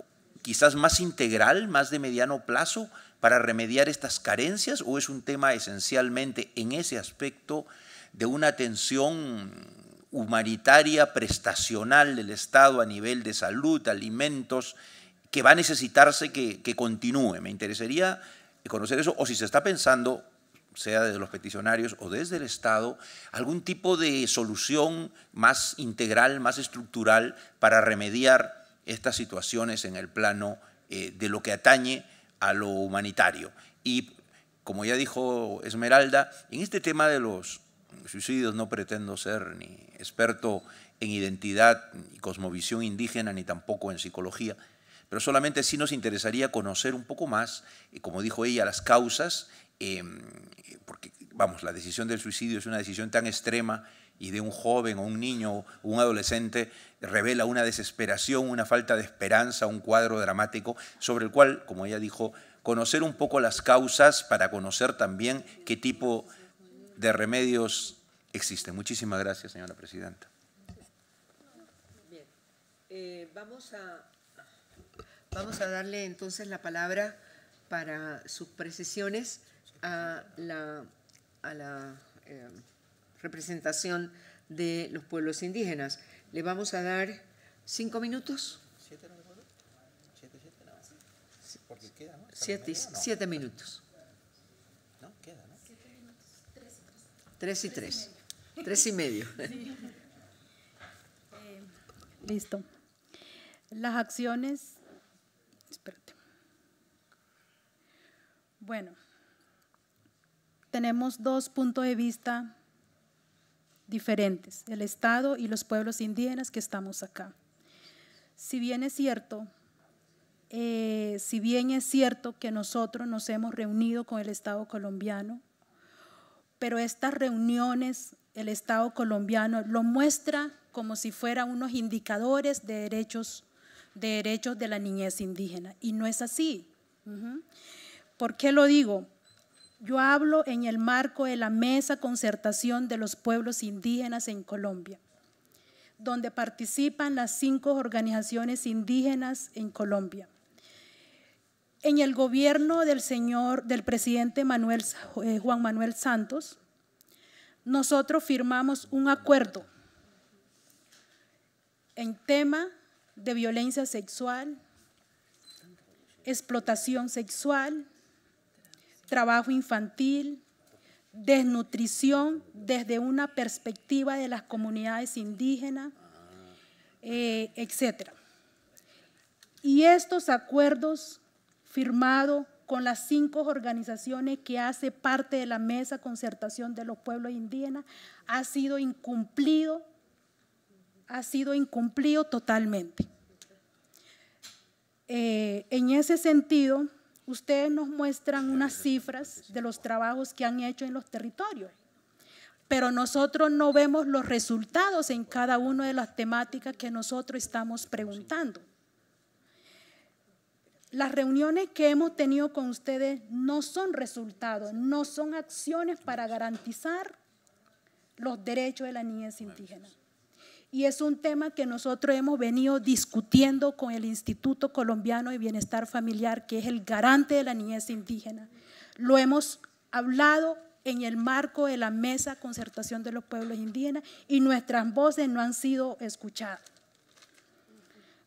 quizás más integral, más de mediano plazo, para remediar estas carencias o es un tema esencialmente en ese aspecto de una atención humanitaria prestacional del Estado a nivel de salud, alimentos, que va a necesitarse que continúe. Me interesaría conocer eso o si se está pensando sea desde los peticionarios o desde el Estado, algún tipo de solución más integral, más estructural para remediar estas situaciones en el plano eh, de lo que atañe a lo humanitario. Y como ya dijo Esmeralda, en este tema de los suicidios no pretendo ser ni experto en identidad y cosmovisión indígena, ni tampoco en psicología, pero solamente sí nos interesaría conocer un poco más, eh, como dijo ella, las causas em, porque vamos, la decisión del suicidio es una decisión tan extrema y de un joven o un niño o un adolescente revela una desesperación, una falta de esperanza, un cuadro dramático sobre el cual, como ella dijo, conocer un poco las causas para conocer también qué tipo de remedios existen. Muchísimas gracias, señora presidenta. Bien, eh, vamos, a, vamos a darle entonces la palabra para sus precisiones a la, la eh, representación de los pueblos indígenas. Le vamos a dar cinco minutos. ¿Siete, ¿Siete, minutos. No, queda, ¿no? Tres, y tres. Tres y medio. Eh, listo. Las acciones... Espérate. Bueno tenemos dos puntos de vista diferentes, el Estado y los pueblos indígenas que estamos acá. Si bien es cierto, eh, si bien es cierto que nosotros nos hemos reunido con el Estado colombiano, pero estas reuniones el Estado colombiano lo muestra como si fuera unos indicadores de derechos, de derechos de la niñez indígena. Y no es así. ¿Por qué lo digo? Yo hablo en el marco de la mesa concertación de los pueblos indígenas en Colombia, donde participan las cinco organizaciones indígenas en Colombia. En el gobierno del señor, del presidente eh, Juan Manuel Santos, nosotros firmamos un acuerdo en tema de violencia sexual, explotación sexual, trabajo infantil, desnutrición desde una perspectiva de las comunidades indígenas, eh, etc. Y estos acuerdos firmados con las cinco organizaciones que hace parte de la Mesa Concertación de los Pueblos Indígenas ha sido incumplido, ha sido incumplido totalmente. Eh, en ese sentido, ustedes nos muestran unas cifras de los trabajos que han hecho en los territorios, pero nosotros no vemos los resultados en cada una de las temáticas que nosotros estamos preguntando. Las reuniones que hemos tenido con ustedes no son resultados, no son acciones para garantizar los derechos de la niñez indígena y es un tema que nosotros hemos venido discutiendo con el Instituto Colombiano de Bienestar Familiar, que es el garante de la niñez indígena. Lo hemos hablado en el marco de la mesa concertación de los pueblos indígenas y nuestras voces no han sido escuchadas.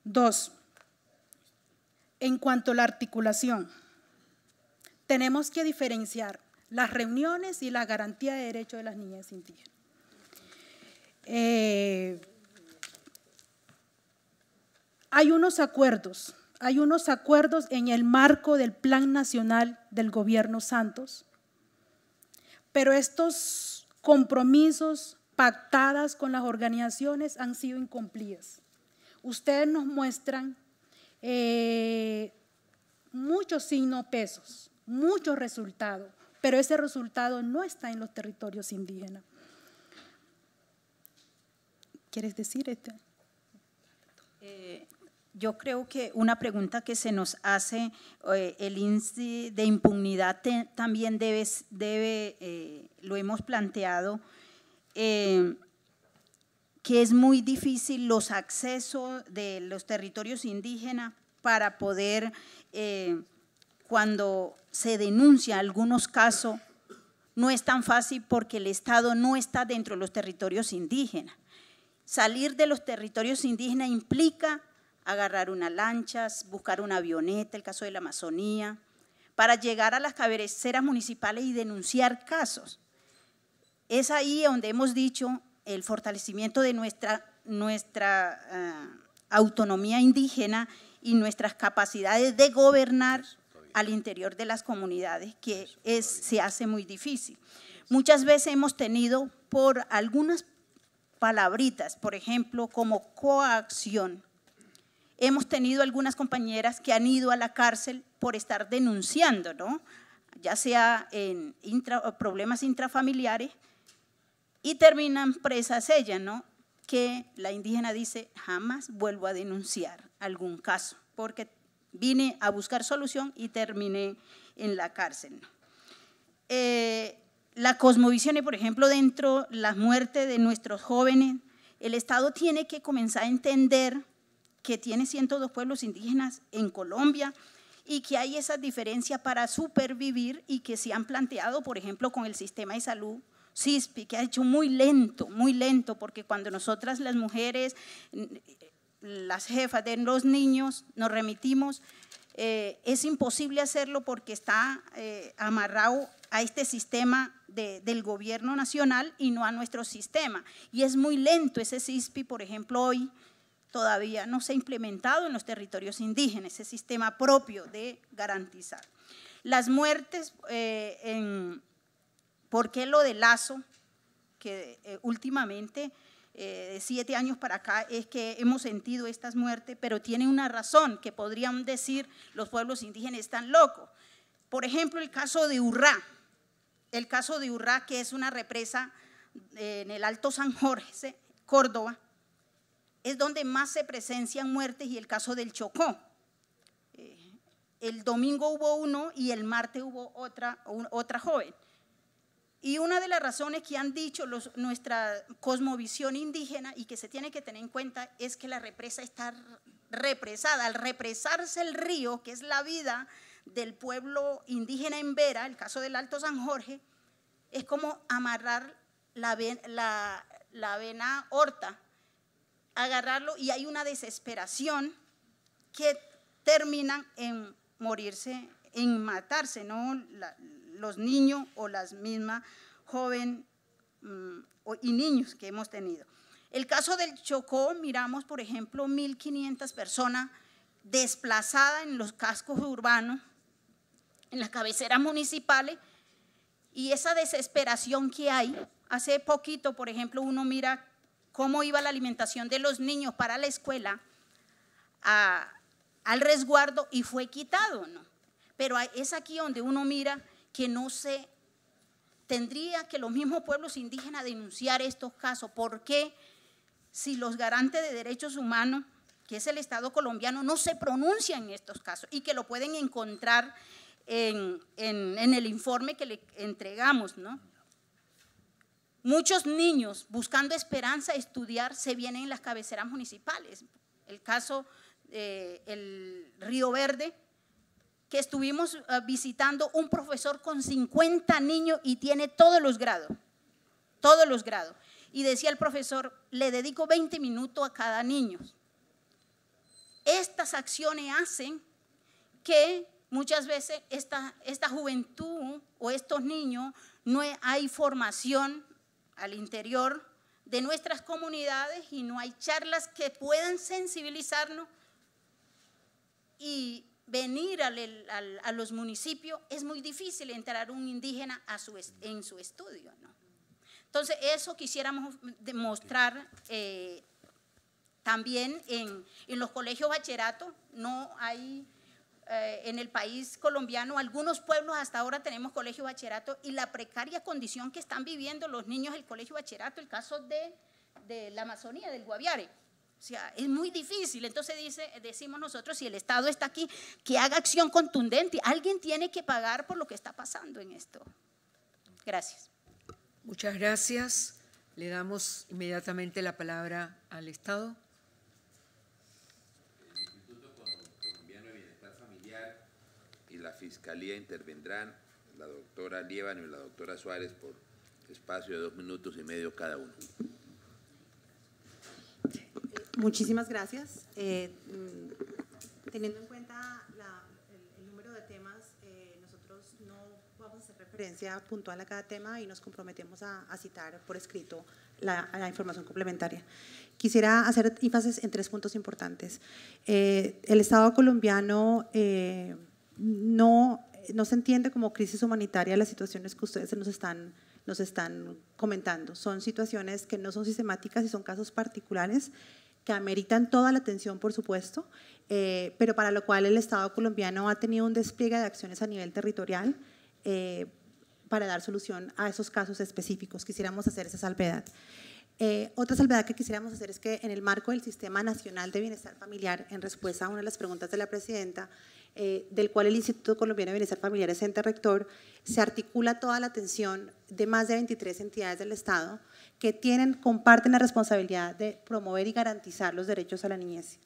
Dos, en cuanto a la articulación, tenemos que diferenciar las reuniones y la garantía de derechos de las niñas indígenas. Eh, hay unos acuerdos, hay unos acuerdos en el marco del Plan Nacional del Gobierno Santos, pero estos compromisos pactadas con las organizaciones han sido incumplidos. Ustedes nos muestran eh, muchos signos pesos, muchos resultados, pero ese resultado no está en los territorios indígenas. ¿Quieres decir esto? Eh, yo creo que una pregunta que se nos hace, eh, el índice de impunidad también debe, eh, lo hemos planteado, eh, que es muy difícil los accesos de los territorios indígenas para poder, cuando se denuncia algunos casos, no es tan fácil porque el Estado no está dentro de los territorios indígenas. Salir de los territorios indígenas implica agarrar unas lanchas, buscar una avioneta, el caso de la Amazonía, para llegar a las cabeceras municipales y denunciar casos. Es ahí donde hemos dicho el fortalecimiento de nuestra, nuestra eh, autonomía indígena y nuestras capacidades de gobernar al interior de las comunidades, que es, se hace muy difícil. Muchas veces hemos tenido por algunas palabritas, por ejemplo, como coacción, Hemos tenido algunas compañeras que han ido a la cárcel por estar denunciando, ¿no? ya sea en problemas intrafamiliares, y terminan presas ellas, ¿no? Que la indígena dice, jamás vuelvo a denunciar algún caso, porque vine a buscar solución y terminé en la cárcel. Eh, la cosmovisión, por ejemplo, dentro la muerte de nuestros jóvenes, el Estado tiene que comenzar a entender que tiene 102 pueblos indígenas en Colombia y que hay esa diferencia para supervivir y que se han planteado, por ejemplo, con el sistema de salud CISPI, que ha hecho muy lento, muy lento, porque cuando nosotras las mujeres, las jefas de los niños, nos remitimos, eh, es imposible hacerlo porque está eh, amarrado a este sistema del gobierno nacional y no a nuestro sistema. Y es muy lento ese CISPI, por ejemplo, hoy todavía no se ha implementado en los territorios indígenas, ese sistema propio de garantizar. Las muertes, eh, ¿por qué lo de Lazo? Que eh, últimamente, eh, de siete años para acá, es que hemos sentido estas muertes, pero tiene una razón que podrían decir los pueblos indígenas están locos. Por ejemplo, el caso de Urrá, el caso de Urrá, que es una represa en el Alto San Jorge, Córdoba, es donde más se presencian muertes y el caso del Chocó. Eh, el domingo hubo uno y el martes hubo otra, otra joven. Y una de las razones que han dicho nuestra cosmovisión indígena y que se tiene que tener en cuenta es que la represa está represada. Al represarse el río, que es la vida del pueblo indígena en Vera, el caso del Alto San Jorge, es como amarrar la, la, la vena horta agarrarlo y hay una desesperación que terminan en morirse, en matarse, ¿no? los niños o las mismas jóvenes mm, y niños que hemos tenido. El caso del Chocó, miramos, por ejemplo, 1.500 personas desplazadas en los cascos urbanos, en las cabeceras municipales, y esa desesperación que hay. Hace poquito, por ejemplo, uno mira cómo iba la alimentación de los niños para la escuela al resguardo y fue quitado, ¿no? Pero es aquí donde uno mira que no se tendría que los mismos pueblos indígenas denunciar estos casos. ¿Por qué? Si los garantes de derechos humanos, que es el Estado colombiano, no se pronuncian en estos casos y que lo pueden encontrar en, en el informe que le entregamos, ¿no? Muchos niños buscando esperanza estudiar se vienen en las cabeceras municipales. El caso del eh, el Río Verde, que estuvimos eh, visitando un profesor con 50 niños y tiene todos los grados, todos los grados. Y decía el profesor, le dedico 20 minutos a cada niño. Estas acciones hacen que muchas veces esta, esta juventud o estos niños no hay formación al interior de nuestras comunidades y no hay charlas que puedan sensibilizarnos y venir a los municipios, es muy difícil entrar un indígena a su, en su estudio. Entonces, eso quisiéramos demostrar eh, también en, en los colegios bachillerato, no hay eh, en el país colombiano, algunos pueblos hasta ahora tenemos colegio bachillerato y la precaria condición que están viviendo los niños del colegio bachillerato, el caso de, la Amazonía, del Guaviare. O sea, es muy difícil. Entonces dice, decimos nosotros, si el Estado está aquí, que haga acción contundente. Alguien tiene que pagar por lo que está pasando en esto. Gracias. Muchas gracias. Le damos inmediatamente la palabra al Estado. la Fiscalía intervendrán la doctora Lievano y la doctora Suárez por espacio de dos minutos y medio cada uno. Muchísimas gracias. Eh, mm, teniendo en cuenta el, número de temas, eh, nosotros no vamos a hacer referencia puntual a cada tema y nos comprometemos a, citar por escrito la, información complementaria. Quisiera hacer énfasis en tres puntos importantes. Eh, el Estado colombiano no, se entiende como crisis humanitaria las situaciones que ustedes nos están, comentando. Son situaciones que no son sistemáticas y son casos particulares que ameritan toda la atención, por supuesto, eh, pero para lo cual el Estado colombiano ha tenido un despliegue de acciones a nivel territorial eh, para dar solución a esos casos específicos. Quisiéramos hacer esa salvedad. Eh, otra salvedad que quisiéramos hacer es que en el marco del Sistema Nacional de Bienestar Familiar, en respuesta a una de las preguntas de la presidenta, eh, del cual el Instituto Colombiano de Bienestar Familiar es ente rector, se articula toda la atención de más de 23 entidades del Estado que tienen, comparten la responsabilidad de promover y garantizar los derechos a la niñez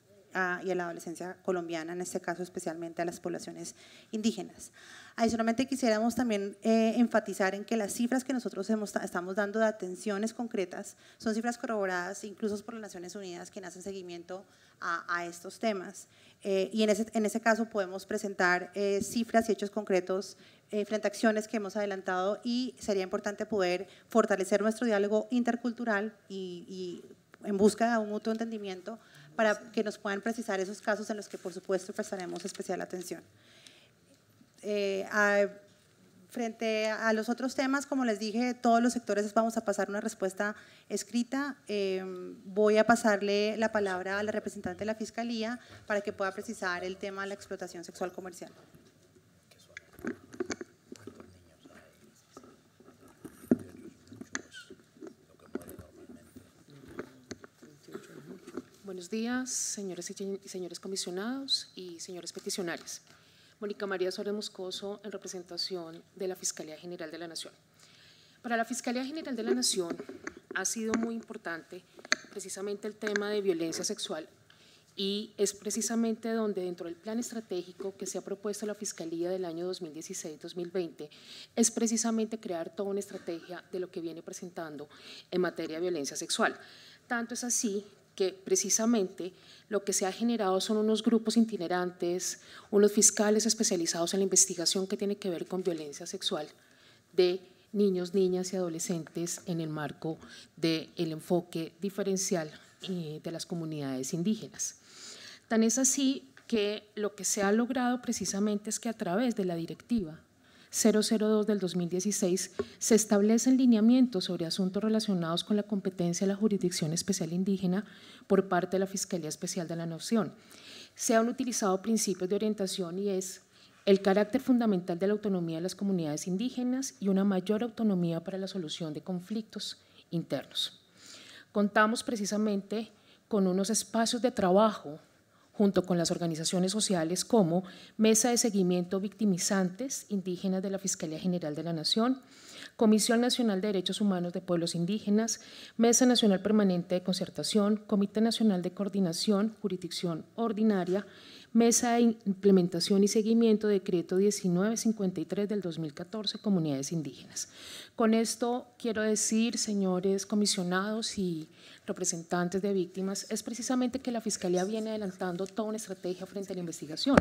y a la adolescencia colombiana, en este caso especialmente a las poblaciones indígenas. Adicionalmente quisiéramos también eh, enfatizar en que las cifras que nosotros estamos dando de atenciones concretas son cifras corroboradas incluso por las Naciones Unidas, que hacen seguimiento a estos temas eh, y en ese, en ese, caso podemos presentar eh, cifras y hechos concretos eh, frente a acciones que hemos adelantado y sería importante poder fortalecer nuestro diálogo intercultural y, en busca de un mutuo entendimiento para que nos puedan precisar esos casos en los que por supuesto prestaremos especial atención frente a los otros temas, como les dije, todos los sectores vamos a pasar una respuesta escrita. Em, voy a pasarle la palabra a la representante de la Fiscalía para que pueda precisar el tema de la explotación sexual comercial. Buenos días, señores y señores comisionados y señores peticionarios. Mónica María Suárez Moscoso, en representación de la Fiscalía General de la Nación. Para la Fiscalía General de la Nación ha sido muy importante precisamente el tema de violencia sexual y es precisamente donde dentro del plan estratégico que se ha propuesto la Fiscalía del año 2016-2020 es precisamente crear toda una estrategia de lo que viene presentando en materia de violencia sexual. Tanto es así que precisamente lo que se ha generado son unos grupos itinerantes, unos fiscales especializados en la investigación que tiene que ver con violencia sexual de niños, niñas y adolescentes en el marco del enfoque diferencial eh, de las comunidades indígenas. Tan es así que lo que se ha logrado precisamente es que a través de la directiva 002 del 2016, se establecen lineamientos sobre asuntos relacionados con la competencia de la Jurisdicción Especial Indígena por parte de la Fiscalía Especial de la Nación. Se han utilizado principios de orientación y es el carácter fundamental de la autonomía de las comunidades indígenas y una mayor autonomía para la solución de conflictos internos. Contamos precisamente con unos espacios de trabajo junto con las organizaciones sociales como Mesa de Seguimiento Victimizantes Indígenas de la Fiscalía General de la Nación, Comisión Nacional de Derechos Humanos de Pueblos Indígenas, Mesa Nacional Permanente de Concertación, Comité Nacional de Coordinación, Jurisdicción Ordinaria, Mesa de Implementación y Seguimiento, Decreto 1953 del 2014, Comunidades Indígenas. Con esto quiero decir, señores comisionados y representantes de víctimas, es precisamente que la Fiscalía viene adelantando toda una estrategia frente a la investigación.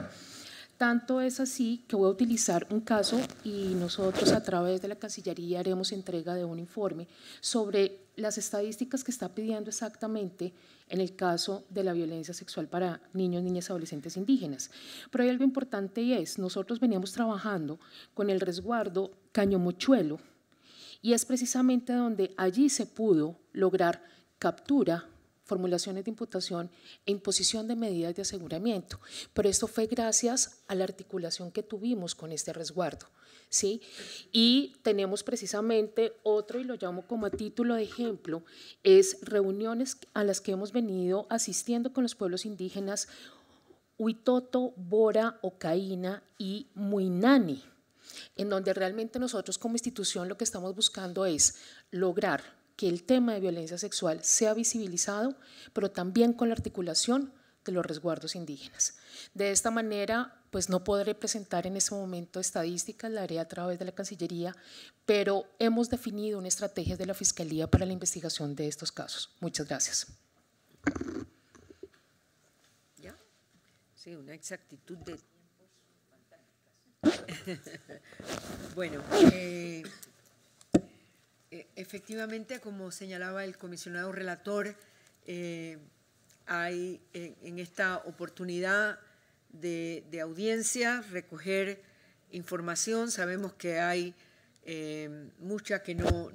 Tanto es así que voy a utilizar un caso y nosotros a través de la Cancillería haremos entrega de un informe sobre las estadísticas que está pidiendo exactamente en el caso de la violencia sexual para niños, niñas, adolescentes indígenas. Pero hay algo importante y es, nosotros veníamos trabajando con el resguardo Caño Mochuelo y es precisamente donde allí se pudo lograr captura formulaciones de imputación e imposición de medidas de aseguramiento. Pero esto fue gracias a la articulación que tuvimos con este resguardo. ¿sí? Y tenemos precisamente otro, y lo llamo como título de ejemplo, es reuniones a las que hemos venido asistiendo con los pueblos indígenas Huitoto, Bora, Ocaína y Muinani en donde realmente nosotros como institución lo que estamos buscando es lograr que el tema de violencia sexual sea visibilizado, pero también con la articulación de los resguardos indígenas. De esta manera, pues no podré presentar en este momento estadísticas, la haré a través de la Cancillería, pero hemos definido una estrategia de la Fiscalía para la investigación de estos casos. Muchas gracias. ¿Ya? Sí, una exactitud de... bueno, eh, e, efectivamente, como señalaba el comisionado relator, eh, hay en, esta oportunidad de, audiencia recoger información. Sabemos que hay eh, mucha que no,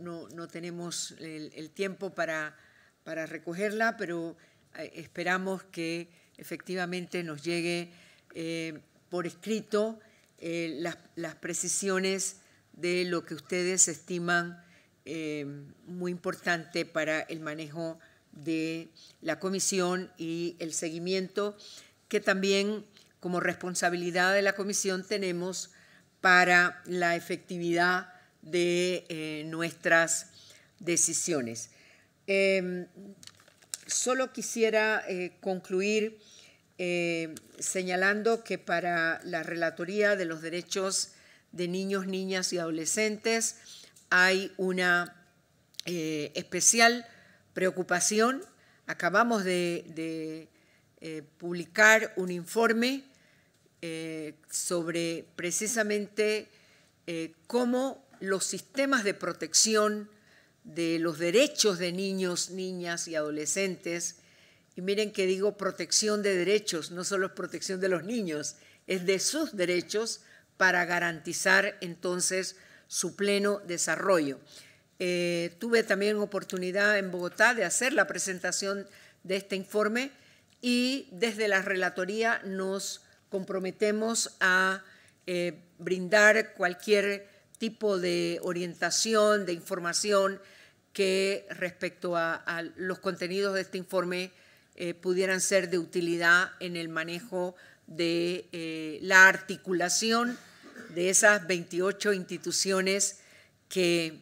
tenemos el, tiempo para, recogerla, pero eh, esperamos que efectivamente nos llegue por escrito las precisiones de lo que ustedes estiman Em, muy importante para el manejo de la comisión y el seguimiento que también como responsabilidad de la comisión tenemos para la efectividad de eh, nuestras decisiones. Em, solo quisiera eh, concluir eh, señalando que para la Relatoría de los Derechos de Niños, Niñas y Adolescentes hay una eh, especial preocupación. Acabamos de, eh, publicar un informe eh, sobre precisamente cómo los sistemas de protección de los derechos de niños, niñas y adolescentes, y miren que digo protección de derechos, no solo es protección de los niños, es de sus derechos para garantizar entonces su pleno desarrollo. Eh, tuve también oportunidad en Bogotá de hacer la presentación de este informe y desde la Relatoría nos comprometemos a eh, brindar cualquier tipo de orientación, de información que respecto a, los contenidos de este informe eh, pudieran ser de utilidad en el manejo de la articulación de esas 28 instituciones que,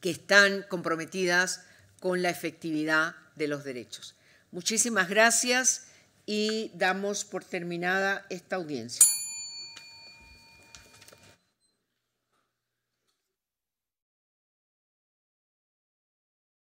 que están comprometidas con la efectividad de los derechos. Muchísimas gracias y damos por terminada esta audiencia.